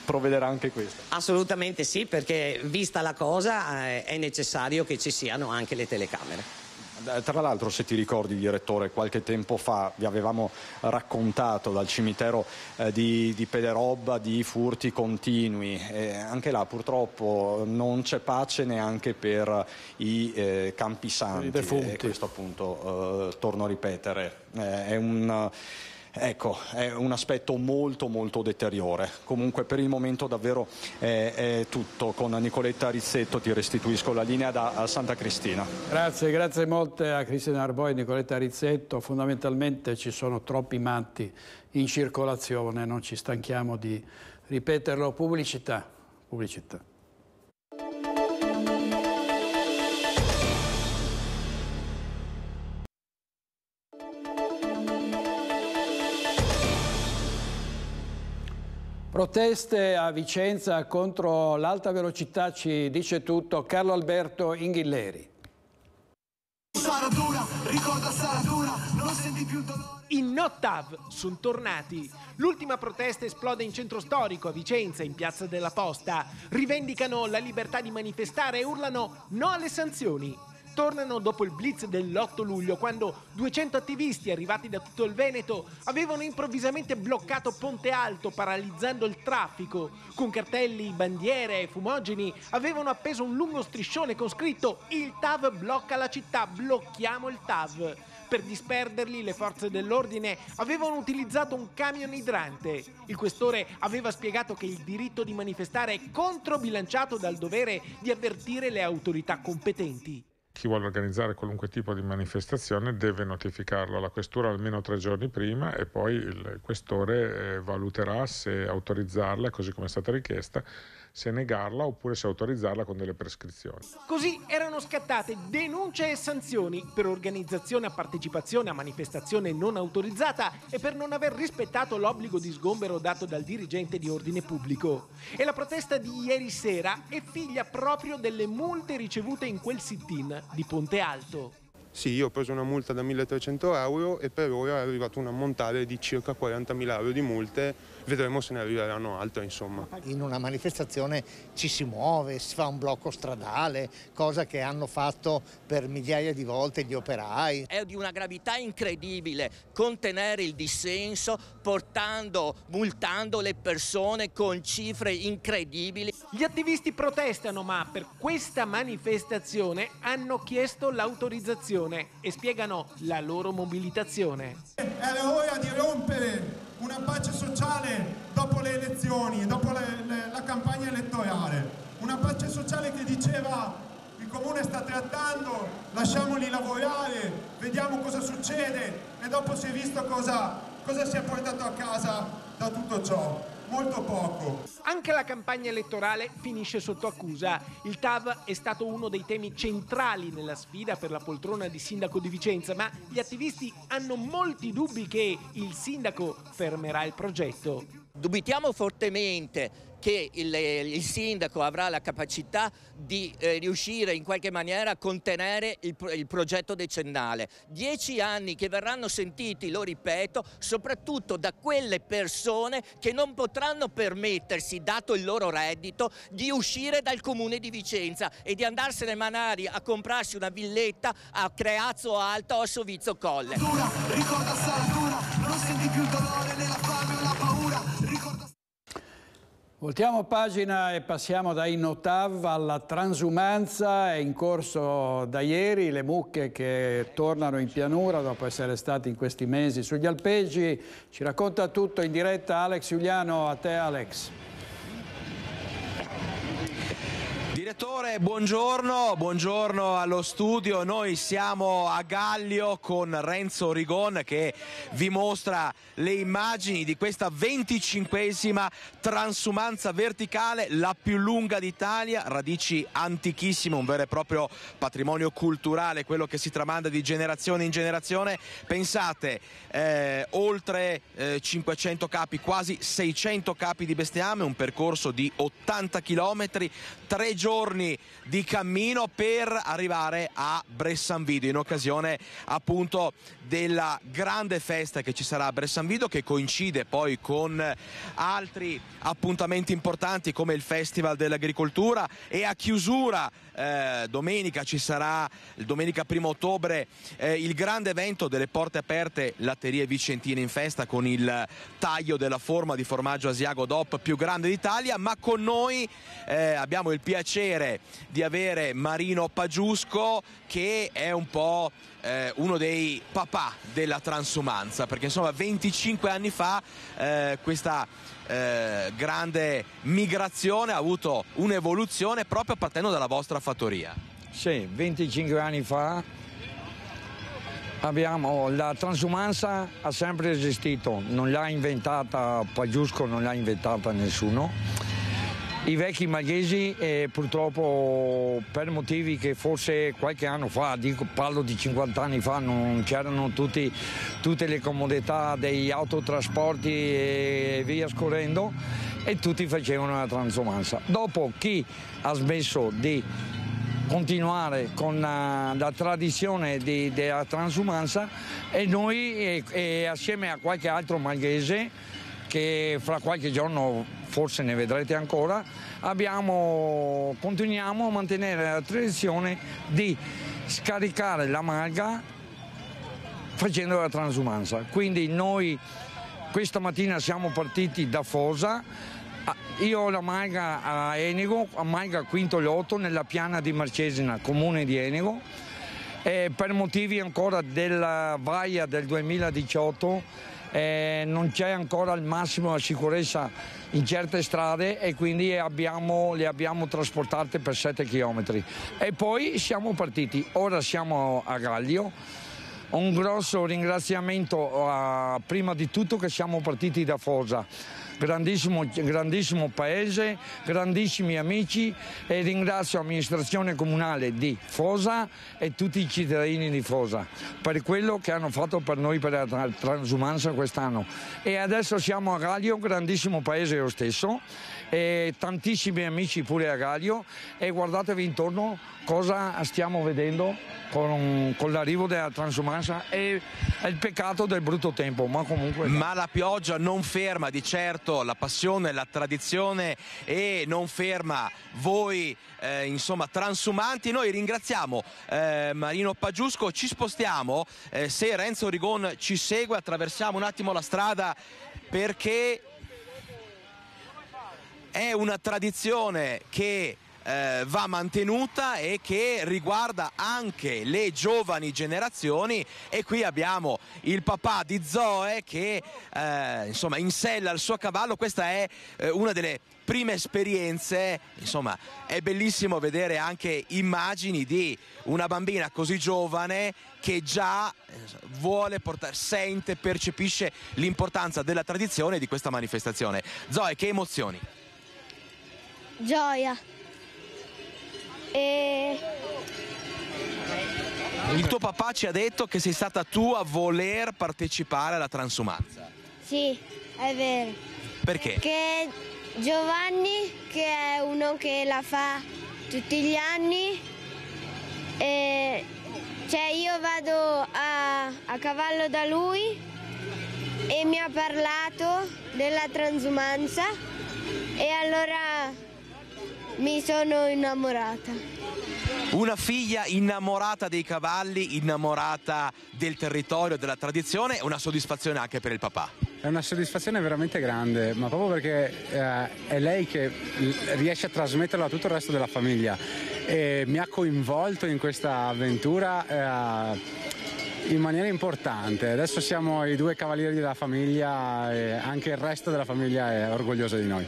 provvederà anche questo. Assolutamente sì, perché vista la cosa eh, è necessario che ci siano anche le telecamere. Eh, tra l'altro se ti ricordi direttore qualche tempo fa vi avevamo raccontato dal cimitero eh, di, di Pederobba di furti continui, eh, anche là purtroppo non c'è pace neanche per i eh, campisanti, I e questo appunto eh, torno a ripetere eh, è un ecco, è un aspetto molto molto deteriore. Comunque per il momento davvero è, è tutto. Con Nicoletta Rizzetto ti restituisco la linea da Santa Cristina. Grazie, grazie molte a Cristina Arboi e Nicoletta Rizzetto. Fondamentalmente ci sono troppi matti in circolazione, non ci stanchiamo di ripeterlo. Pubblicità, pubblicità. Proteste a Vicenza contro l'alta velocità ci dice tutto Carlo Alberto Inghilleri. In Nottav sono tornati. L'ultima protesta esplode in centro storico a Vicenza, in piazza della Posta. Rivendicano la libertà di manifestare e urlano no alle sanzioni tornano dopo il blitz dell'8 luglio, quando 200 attivisti arrivati da tutto il Veneto avevano improvvisamente bloccato Ponte Alto, paralizzando il traffico. Con cartelli, bandiere e fumogeni avevano appeso un lungo striscione con scritto Il TAV blocca la città, blocchiamo il TAV. Per disperderli le forze dell'ordine avevano utilizzato un camion idrante. Il questore aveva spiegato che il diritto di manifestare è controbilanciato dal dovere di avvertire le autorità competenti chi vuole organizzare qualunque tipo di manifestazione deve notificarlo alla questura almeno tre giorni prima e poi il questore eh, valuterà se autorizzarla così come è stata richiesta se negarla oppure se autorizzarla con delle prescrizioni. Così erano scattate denunce e sanzioni per organizzazione a partecipazione a manifestazione non autorizzata e per non aver rispettato l'obbligo di sgombero dato dal dirigente di ordine pubblico. E la protesta di ieri sera è figlia proprio delle multe ricevute in quel sit-in di Ponte Alto. Sì, io ho preso una multa da 1300 euro e per ora è arrivata una montale di circa 40.000 euro di multe vedremo se ne arriveranno altre insomma. In una manifestazione ci si muove, si fa un blocco stradale, cosa che hanno fatto per migliaia di volte gli operai. È di una gravità incredibile contenere il dissenso portando, multando le persone con cifre incredibili. Gli attivisti protestano ma per questa manifestazione hanno chiesto l'autorizzazione e spiegano la loro mobilitazione. Era ora di rompere una pace sociale dopo le elezioni, dopo le, le, la campagna elettorale, una pace sociale che diceva il comune sta trattando, lasciamoli lavorare, vediamo cosa succede e dopo si è visto cosa, cosa si è portato a casa da tutto ciò molto poco. Anche la campagna elettorale finisce sotto accusa. Il TAV è stato uno dei temi centrali nella sfida per la poltrona di sindaco di Vicenza, ma gli attivisti hanno molti dubbi che il sindaco fermerà il progetto. Dubitiamo fortemente che il, eh, il sindaco avrà la capacità di eh, riuscire in qualche maniera a contenere il, il progetto decennale. Dieci anni che verranno sentiti, lo ripeto, soprattutto da quelle persone che non potranno permettersi, dato il loro reddito, di uscire dal comune di Vicenza e di andarsene manari a comprarsi una villetta a Creazzo Alta o a Sovizio Colle. Dura, ricorda Saratura. Voltiamo pagina e passiamo dai Notav alla transumanza, è in corso da ieri le mucche che tornano in pianura dopo essere stati in questi mesi sugli alpeggi, ci racconta tutto in diretta Alex Giuliano, a te Alex. Direttore, buongiorno, buongiorno allo studio. Noi siamo a Gallio con Renzo Rigon che vi mostra le immagini di questa 25esima transumanza verticale, la più lunga d'Italia, radici antichissime, un vero e proprio patrimonio culturale, quello che si tramanda di generazione in generazione. Pensate, eh, oltre eh, 500 capi, quasi 600 capi di bestiame, un percorso di 80 km, tre giorni giorni di cammino per arrivare a Bressan in occasione appunto della grande festa che ci sarà a Bressan che coincide poi con altri appuntamenti importanti come il Festival dell'Agricoltura e a chiusura eh, domenica ci sarà, domenica 1 ottobre, eh, il grande evento delle porte aperte Latterie Vicentine in festa con il taglio della forma di formaggio asiago DOP più grande d'Italia, ma con noi eh, abbiamo il piacere di avere Marino Pagiusco che è un po' eh, uno dei papà della transumanza, perché insomma 25 anni fa eh, questa eh, grande migrazione, ha avuto un'evoluzione proprio partendo dalla vostra fattoria. Sì, 25 anni fa abbiamo, la transumanza ha sempre esistito, non l'ha inventata Pagliusco, non l'ha inventata nessuno i vecchi maghesi eh, purtroppo per motivi che forse qualche anno fa, dico, parlo di 50 anni fa, non c'erano tutti, tutte le comodità degli autotrasporti e via scorrendo e tutti facevano la transomanza. Dopo chi ha smesso di continuare con la, eh, la tradizione di, della transumanza e noi e, e assieme a qualche altro malghese che fra qualche giorno forse ne vedrete ancora, abbiamo, continuiamo a mantenere la tradizione di scaricare la malga facendo la transumanza. Quindi noi questa mattina siamo partiti da Fosa, io ho la malga a Enigo, a malga Quinto Lotto nella piana di Marcesina, comune di Enigo. E per motivi ancora della vaia del 2018 eh, non c'è ancora il massimo la sicurezza in certe strade e quindi abbiamo, le abbiamo trasportate per 7 km. E poi siamo partiti, ora siamo a Gaglio. Un grosso ringraziamento a, ah, prima di tutto che siamo partiti da Fosa grandissimo, grandissimo paese, grandissimi amici e ringrazio l'amministrazione comunale di Fosa e tutti i cittadini di Fosa per quello che hanno fatto per noi per la transumanza quest'anno. E adesso siamo a Gallio, grandissimo paese lo stesso e tantissimi amici pure a Gaglio e guardatevi intorno cosa stiamo vedendo con, con l'arrivo della transumanza e il peccato del brutto tempo ma comunque ma la pioggia non ferma di certo la passione la tradizione e non ferma voi eh, insomma transumanti noi ringraziamo eh, Marino Pagiusco ci spostiamo eh, se Renzo Rigon ci segue attraversiamo un attimo la strada perché è una tradizione che eh, va mantenuta e che riguarda anche le giovani generazioni e qui abbiamo il papà di Zoe che eh, insomma insella il suo cavallo questa è eh, una delle prime esperienze insomma è bellissimo vedere anche immagini di una bambina così giovane che già eh, vuole portare sente percepisce l'importanza della tradizione di questa manifestazione Zoe che emozioni Gioia. E... Il tuo papà ci ha detto che sei stata tu a voler partecipare alla transumanza. Sì, è vero. Perché? Perché Giovanni, che è uno che la fa tutti gli anni, e cioè io vado a, a cavallo da lui e mi ha parlato della transumanza e allora mi sono innamorata. Una figlia innamorata dei cavalli, innamorata del territorio, della tradizione, una soddisfazione anche per il papà. È una soddisfazione veramente grande, ma proprio perché eh, è lei che riesce a trasmetterlo a tutto il resto della famiglia e mi ha coinvolto in questa avventura eh, in maniera importante. Adesso siamo i due cavalieri della famiglia e anche il resto della famiglia è orgoglioso di noi.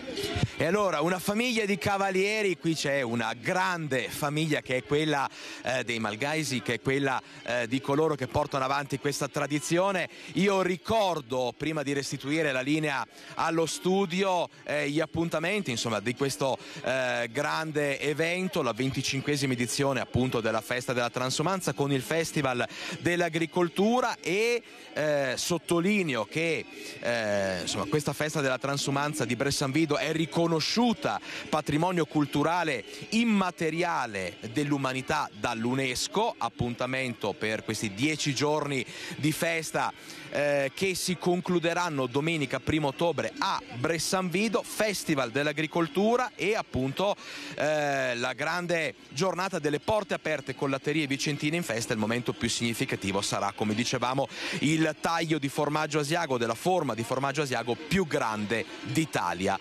E allora una famiglia di cavalieri, qui c'è una grande famiglia che è quella eh, dei Malgaisi, che è quella eh, di coloro che portano avanti questa tradizione. Io ricordo, prima di restituire la linea allo studio, eh, gli appuntamenti insomma, di questo eh, grande evento, la 25 edizione appunto della festa della transumanza con il Festival dell'Agricoltura e eh, sottolineo che eh, insomma, questa festa della transumanza di Bressanvido è ricordata riconosciuta patrimonio culturale immateriale dell'umanità dall'UNESCO, appuntamento per questi dieci giorni di festa eh, che si concluderanno domenica 1 ottobre a Bressanvido, Festival dell'Agricoltura e appunto eh, la grande giornata delle porte aperte con latterie vicentine in festa, il momento più significativo sarà come dicevamo il taglio di formaggio asiago, della forma di formaggio asiago più grande d'Italia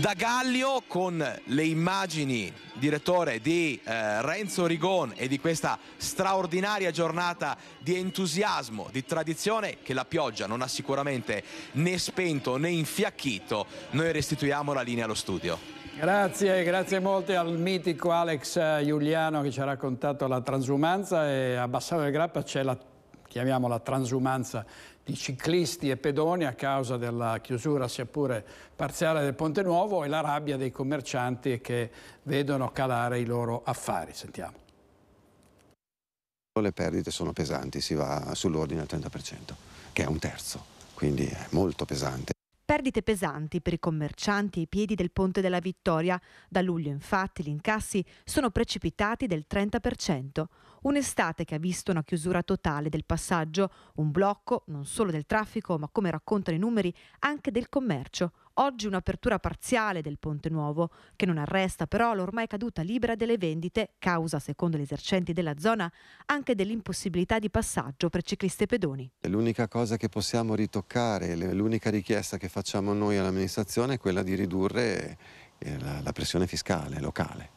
da Gallio con le immagini direttore di eh, Renzo Rigon e di questa straordinaria giornata di entusiasmo, di tradizione che la pioggia non ha sicuramente né spento né infiacchito, noi restituiamo la linea allo studio. Grazie, grazie molto al mitico Alex Giuliano che ci ha raccontato la transumanza e a Bassano del Grappa c'è la, chiamiamola transumanza di ciclisti e pedoni a causa della chiusura sia pure parziale del Ponte Nuovo e la rabbia dei commercianti che vedono calare i loro affari. Sentiamo. Le perdite sono pesanti, si va sull'ordine al 30%, che è un terzo, quindi è molto pesante. Perdite pesanti per i commercianti ai piedi del Ponte della Vittoria. Da luglio infatti gli incassi sono precipitati del 30%. Un'estate che ha visto una chiusura totale del passaggio, un blocco non solo del traffico ma come raccontano i numeri anche del commercio. Oggi un'apertura parziale del Ponte Nuovo, che non arresta però l'ormai caduta libera delle vendite, causa, secondo gli esercenti della zona, anche dell'impossibilità di passaggio per ciclisti e pedoni. L'unica cosa che possiamo ritoccare, l'unica richiesta che facciamo noi all'amministrazione è quella di ridurre eh, la pressione fiscale locale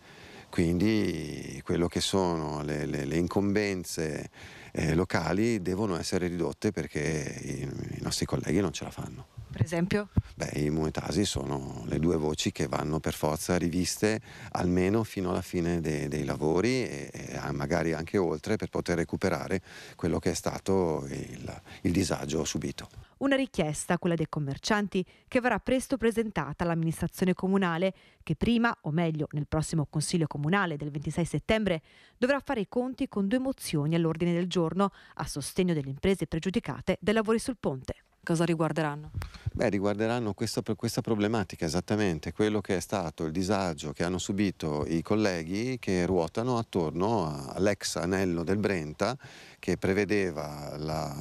quindi quello che sono le, le, le incombenze eh, locali devono essere ridotte perché i, i nostri colleghi non ce la fanno. Per esempio? Beh, i muetasi sono le due voci che vanno per forza riviste almeno fino alla fine de dei lavori e, e, magari anche oltre per poter recuperare quello che è stato il, il disagio subito. Una richiesta, quella dei commercianti, che verrà presto presentata all'amministrazione comunale, che prima, o meglio nel prossimo Consiglio Comunale del 26 settembre, dovrà fare i conti con due mozioni all'ordine del giorno a sostegno delle imprese pregiudicate dai lavori sul ponte cosa riguarderanno? Beh, riguarderanno questa, questa, problematica esattamente, quello che è stato il disagio che hanno subito i colleghi che ruotano attorno all'ex anello del Brenta che prevedeva la,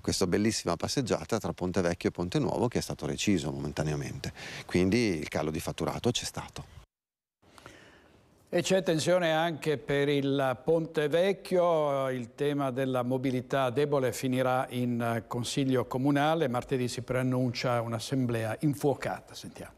questa bellissima passeggiata tra Ponte Vecchio e Ponte Nuovo che è stato reciso momentaneamente. Quindi il calo di fatturato c'è stato. E c'è tensione anche per il Ponte Vecchio, il tema della mobilità debole finirà in eh, Consiglio Comunale, martedì si preannuncia un'assemblea infuocata, sentiamo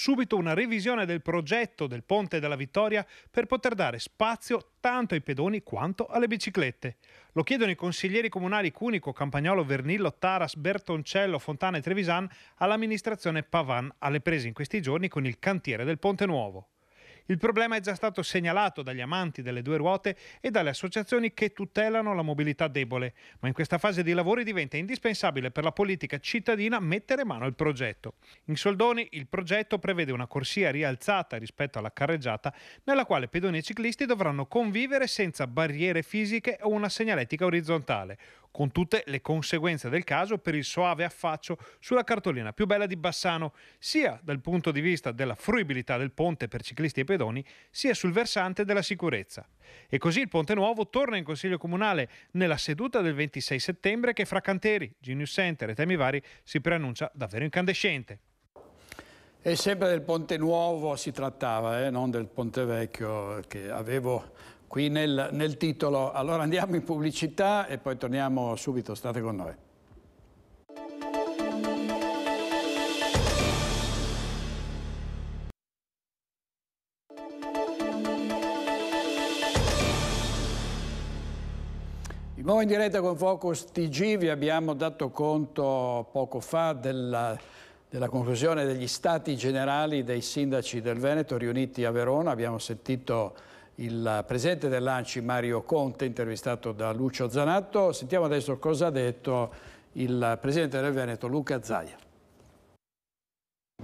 subito una revisione del progetto del Ponte della Vittoria per poter dare spazio tanto ai pedoni quanto alle biciclette. Lo chiedono i consiglieri comunali Cunico, Campagnolo, Vernillo, Taras, Bertoncello, Fontana e Trevisan all'amministrazione Pavan alle prese in questi giorni con il cantiere del Ponte Nuovo. Il problema è già stato segnalato dagli amanti delle due ruote e dalle associazioni che tutelano la mobilità debole, ma in questa fase di lavori diventa indispensabile per la politica cittadina mettere mano al progetto. In soldoni il progetto prevede una corsia rialzata rispetto alla carreggiata nella quale pedoni e ciclisti dovranno convivere senza barriere fisiche o una segnaletica orizzontale, con tutte le conseguenze del caso per il soave affaccio sulla cartolina più bella di Bassano, sia dal punto di vista della fruibilità del ponte per ciclisti e pedoni, sia sul versante della sicurezza. E così il Ponte Nuovo torna in Consiglio Comunale nella seduta del 26 settembre che fra Canteri, Genius Center e temi vari si preannuncia davvero incandescente. E sempre del Ponte Nuovo si trattava, eh? non del Ponte Vecchio che avevo qui nel, nel titolo. Allora andiamo in pubblicità e poi torniamo subito, state con noi. nuovo in diretta con Focus TG vi abbiamo dato conto poco fa della, della, conclusione degli stati generali dei sindaci del Veneto riuniti a Verona. Abbiamo sentito il presidente dell'ANCI Mario Conte, intervistato da Lucio Zanatto. Sentiamo adesso cosa ha detto il presidente del Veneto Luca Zaia.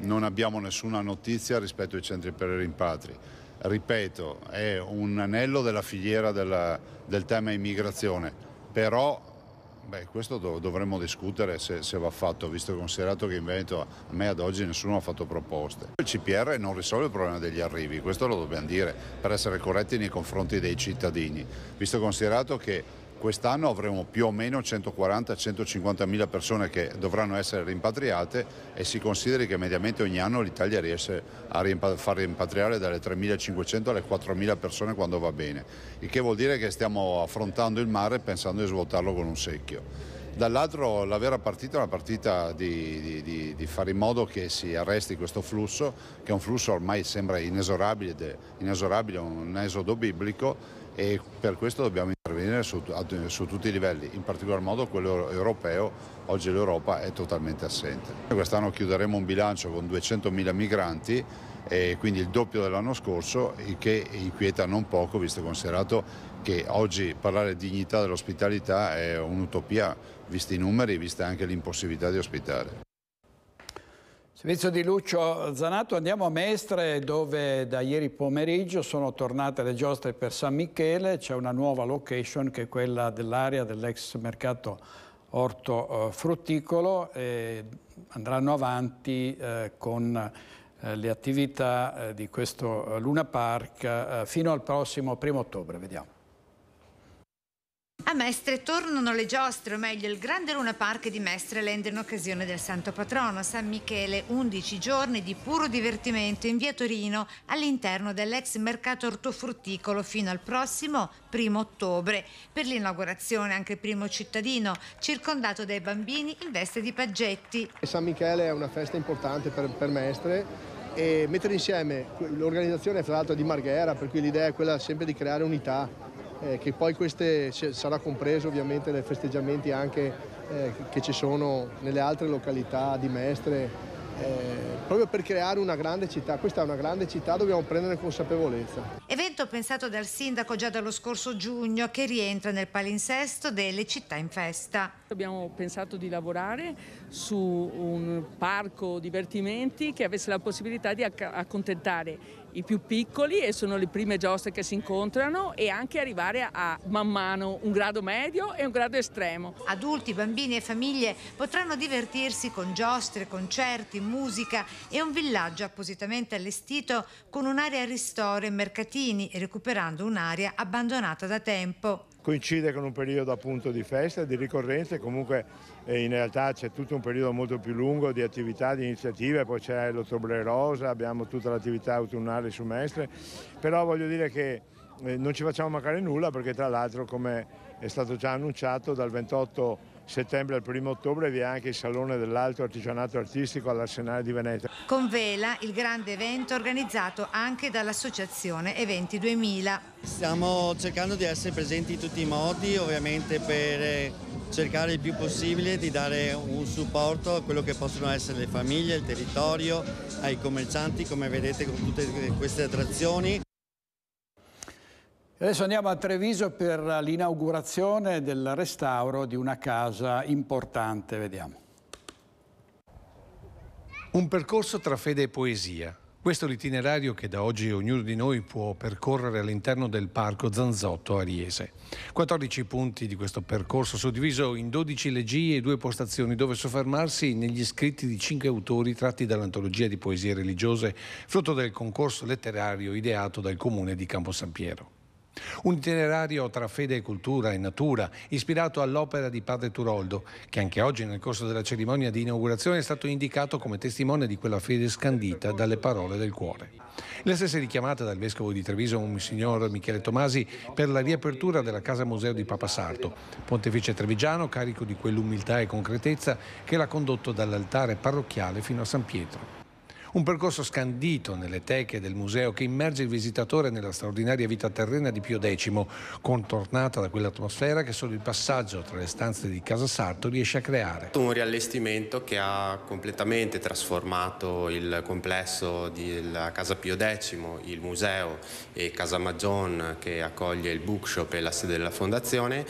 Non abbiamo nessuna notizia rispetto ai centri per i rimpatri. Ripeto, è un anello della filiera della, del tema immigrazione, però Beh, questo dov- dovremmo discutere se, se, va fatto, visto e considerato che in Veneto a me ad oggi nessuno ha fatto proposte. Il CPR non risolve il problema degli arrivi, questo lo dobbiamo dire, per essere corretti nei confronti dei cittadini, visto e considerato che Quest'anno avremo più o meno 140-150 mila persone che dovranno essere rimpatriate e si consideri che mediamente ogni anno l'Italia riesce a far rimpatriare dalle 3.500 alle 4.000 persone quando va bene, il che vuol dire che stiamo affrontando il mare pensando di svuotarlo con un secchio. Dall'altro la vera partita è una partita di, di, di, fare in modo che si arresti questo flusso, che è un flusso ormai sembra inesorabile, inesorabile un esodo biblico e per questo dobbiamo intervenire su, su, tutti i livelli, in particolar modo quello europeo, oggi l'Europa è totalmente assente. Quest'anno chiuderemo un bilancio con 200.000 migranti, quindi il doppio dell'anno scorso, il che inquieta non poco, visto considerato che oggi parlare di dignità dell'ospitalità è un'utopia, visti i numeri e vista anche l'impossibilità di ospitare. Servizio di Lucio Zanato, andiamo a Mestre dove da ieri pomeriggio sono tornate le giostre per San Michele, c'è una nuova location che è quella dell'area dell'ex mercato ortofrutticolo eh, e andranno avanti eh, con eh, le attività di questo Luna Park fino al prossimo primo ottobre. Vediamo. A Mestre tornano le giostre, o meglio il grande Luna Park di Mestre lende in occasione del Santo Patrono, San Michele, 11 giorni di puro divertimento in via Torino all'interno dell'ex mercato ortofrutticolo fino al prossimo primo ottobre. Per l'inaugurazione anche il primo cittadino, circondato dai bambini in veste di paggetti. San Michele è una festa importante per, per Mestre e mettere insieme l'organizzazione tra l'altro di Marghera, per cui l'idea è quella sempre di creare unità eh, che poi queste sarà compreso ovviamente nei festeggiamenti anche eh, che ci sono nelle altre località di Mestre, eh, proprio per creare una grande città. Questa è una grande città, dobbiamo prendere consapevolezza. Evento pensato dal sindaco già dallo scorso giugno che rientra nel palinsesto delle città in festa. Abbiamo pensato di lavorare su un parco divertimenti che avesse la possibilità di accontentare i più piccoli e sono le prime giostre che si incontrano e anche arrivare a man mano un grado medio e un grado estremo. Adulti, bambini e famiglie potranno divertirsi con giostre, concerti, musica e un villaggio appositamente allestito con un'area ristori e mercatini recuperando un'area abbandonata da tempo coincide con un periodo appunto di festa, di ricorrenze, comunque eh, in realtà c'è tutto un periodo molto più lungo di attività, di iniziative, poi c'è l'Ottobre Rosa, abbiamo tutta l'attività autunnale su Mestre, però voglio dire che eh, non ci facciamo mancare nulla perché tra l'altro come è stato già annunciato dal 28 settembre al primo ottobre vi è anche il Salone dell'Alto Artigianato Artistico all'Arsenale di Veneto. Con Vela, il grande evento organizzato anche dall'Associazione Eventi 2000. Stiamo cercando di essere presenti in tutti i modi, ovviamente per eh, cercare il più possibile di dare un supporto a quello che possono essere le famiglie, il territorio, ai commercianti, come vedete con tutte queste attrazioni. Adesso andiamo a Treviso per l'inaugurazione del restauro di una casa importante, vediamo. Un percorso tra fede e poesia. Questo è l'itinerario che da oggi ognuno di noi può percorrere all'interno del Parco Zanzotto Ariese. 14 punti di questo percorso suddiviso in 12 leggi e due postazioni dove soffermarsi negli scritti di cinque autori tratti dall'antologia di poesie religiose frutto del concorso letterario ideato dal comune di Campo San Piero. Un itinerario tra fede e cultura e natura, ispirato all'opera di padre Turoldo, che anche oggi nel corso della cerimonia di inaugurazione è stato indicato come testimone di quella fede scandita dalle parole del cuore. La stessa richiamata dal vescovo di Treviso, Monsignor Michele Tomasi, per la riapertura della Casa Museo di Papa Sarto, pontefice trevigiano carico di quell'umiltà e concretezza che l'ha condotto dall'altare parrocchiale fino a San Pietro. Un percorso scandito nelle teche del museo che immerge il visitatore nella straordinaria vita terrena di Pio X, contornata da quell'atmosfera che solo il passaggio tra le stanze di Casa Sarto riesce a creare. Un riallestimento che ha completamente trasformato il complesso della Casa Pio X, il museo e Casa Magion che accoglie il bookshop e la sede della fondazione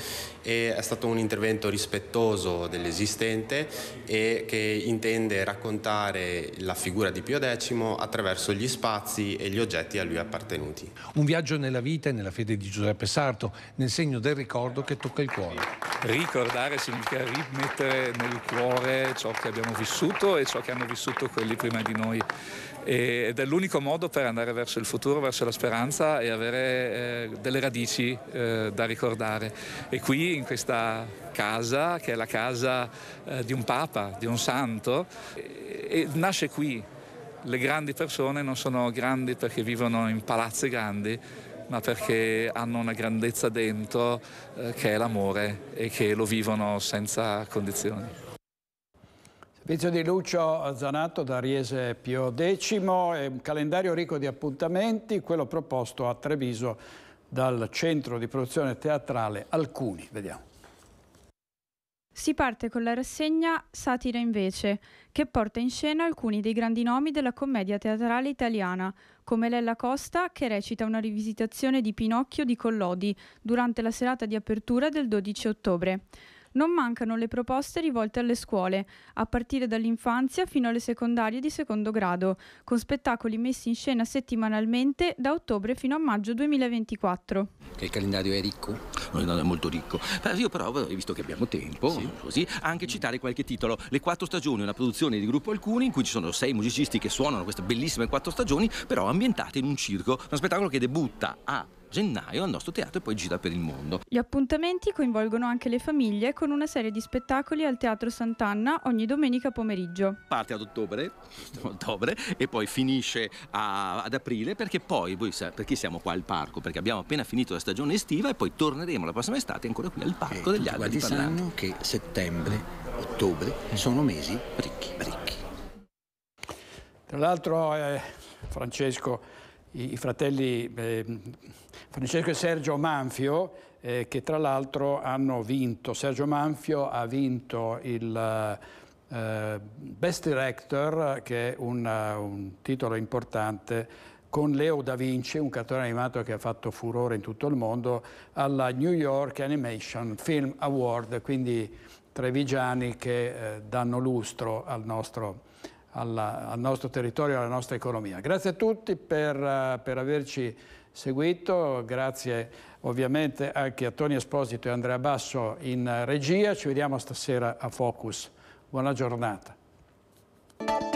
e è stato un intervento rispettoso dell'esistente e che intende raccontare la figura di Pio X attraverso gli spazi e gli oggetti a lui appartenuti. Un viaggio nella vita e nella fede di Giuseppe Sarto, nel segno del ricordo che tocca il cuore. Ricordare significa rimettere nel cuore ciò che abbiamo vissuto e ciò che hanno vissuto quelli prima di noi ed è l'unico modo per andare verso il futuro, verso la speranza e avere eh, delle radici eh, da ricordare. E qui in questa casa, che è la casa eh, di un papa, di un santo, e, e nasce qui. Le grandi persone non sono grandi perché vivono in palazzi grandi, ma perché hanno una grandezza dentro eh, che è l'amore e che lo vivono senza condizioni. Servizio di Lucio Zanato da Riese Pio X, è un calendario ricco di appuntamenti, quello proposto a Treviso dal centro di produzione teatrale alcuni. Vediamo. Si parte con la rassegna Satira invece, che porta in scena alcuni dei grandi nomi della commedia teatrale italiana, come Lella Costa che recita una rivisitazione di Pinocchio di Collodi durante la serata di apertura del 12 ottobre non mancano le proposte rivolte alle scuole, a partire dall'infanzia fino alle secondarie di secondo grado, con spettacoli messi in scena settimanalmente da ottobre fino a maggio 2024. Che il calendario è ricco? Eh, no, è molto ricco. Eh, io però, eh, visto che abbiamo tempo, sì. così, anche citare qualche titolo. Le quattro stagioni, è una produzione di gruppo Alcuni, in cui ci sono sei musicisti che suonano queste bellissime quattro stagioni, però ambientate in un circo. Uno spettacolo che debutta a gennaio al nostro teatro e poi gira per il mondo. Gli appuntamenti coinvolgono anche le famiglie con una serie di spettacoli al Teatro Sant'Anna ogni domenica pomeriggio. Parte ad ottobre, *laughs* ottobre e poi finisce a, ad aprile perché poi, voi, perché siamo qua al parco? Perché abbiamo appena finito la stagione estiva e poi torneremo la prossima estate ancora qui al eh, parco eh, degli altri. Guardi sanno che settembre, ottobre eh. sono mesi ricchi, ricchi. Tra l'altro eh, Francesco i, fratelli eh, Francesco e Sergio Manfio, eh, che tra l'altro hanno vinto, Sergio Manfio ha vinto il eh, Best Director, che è un, un titolo importante, con Leo da Vinci, un cartone animato che ha fatto furore in tutto il mondo, alla New York Animation Film Award, quindi trevigiani che eh, danno lustro al nostro alla, al nostro territorio alla nostra economia. Grazie a tutti per, eh, per averci seguito, grazie ovviamente anche a Tony Esposito e Andrea Basso in regia, ci vediamo stasera a Focus. Buona giornata.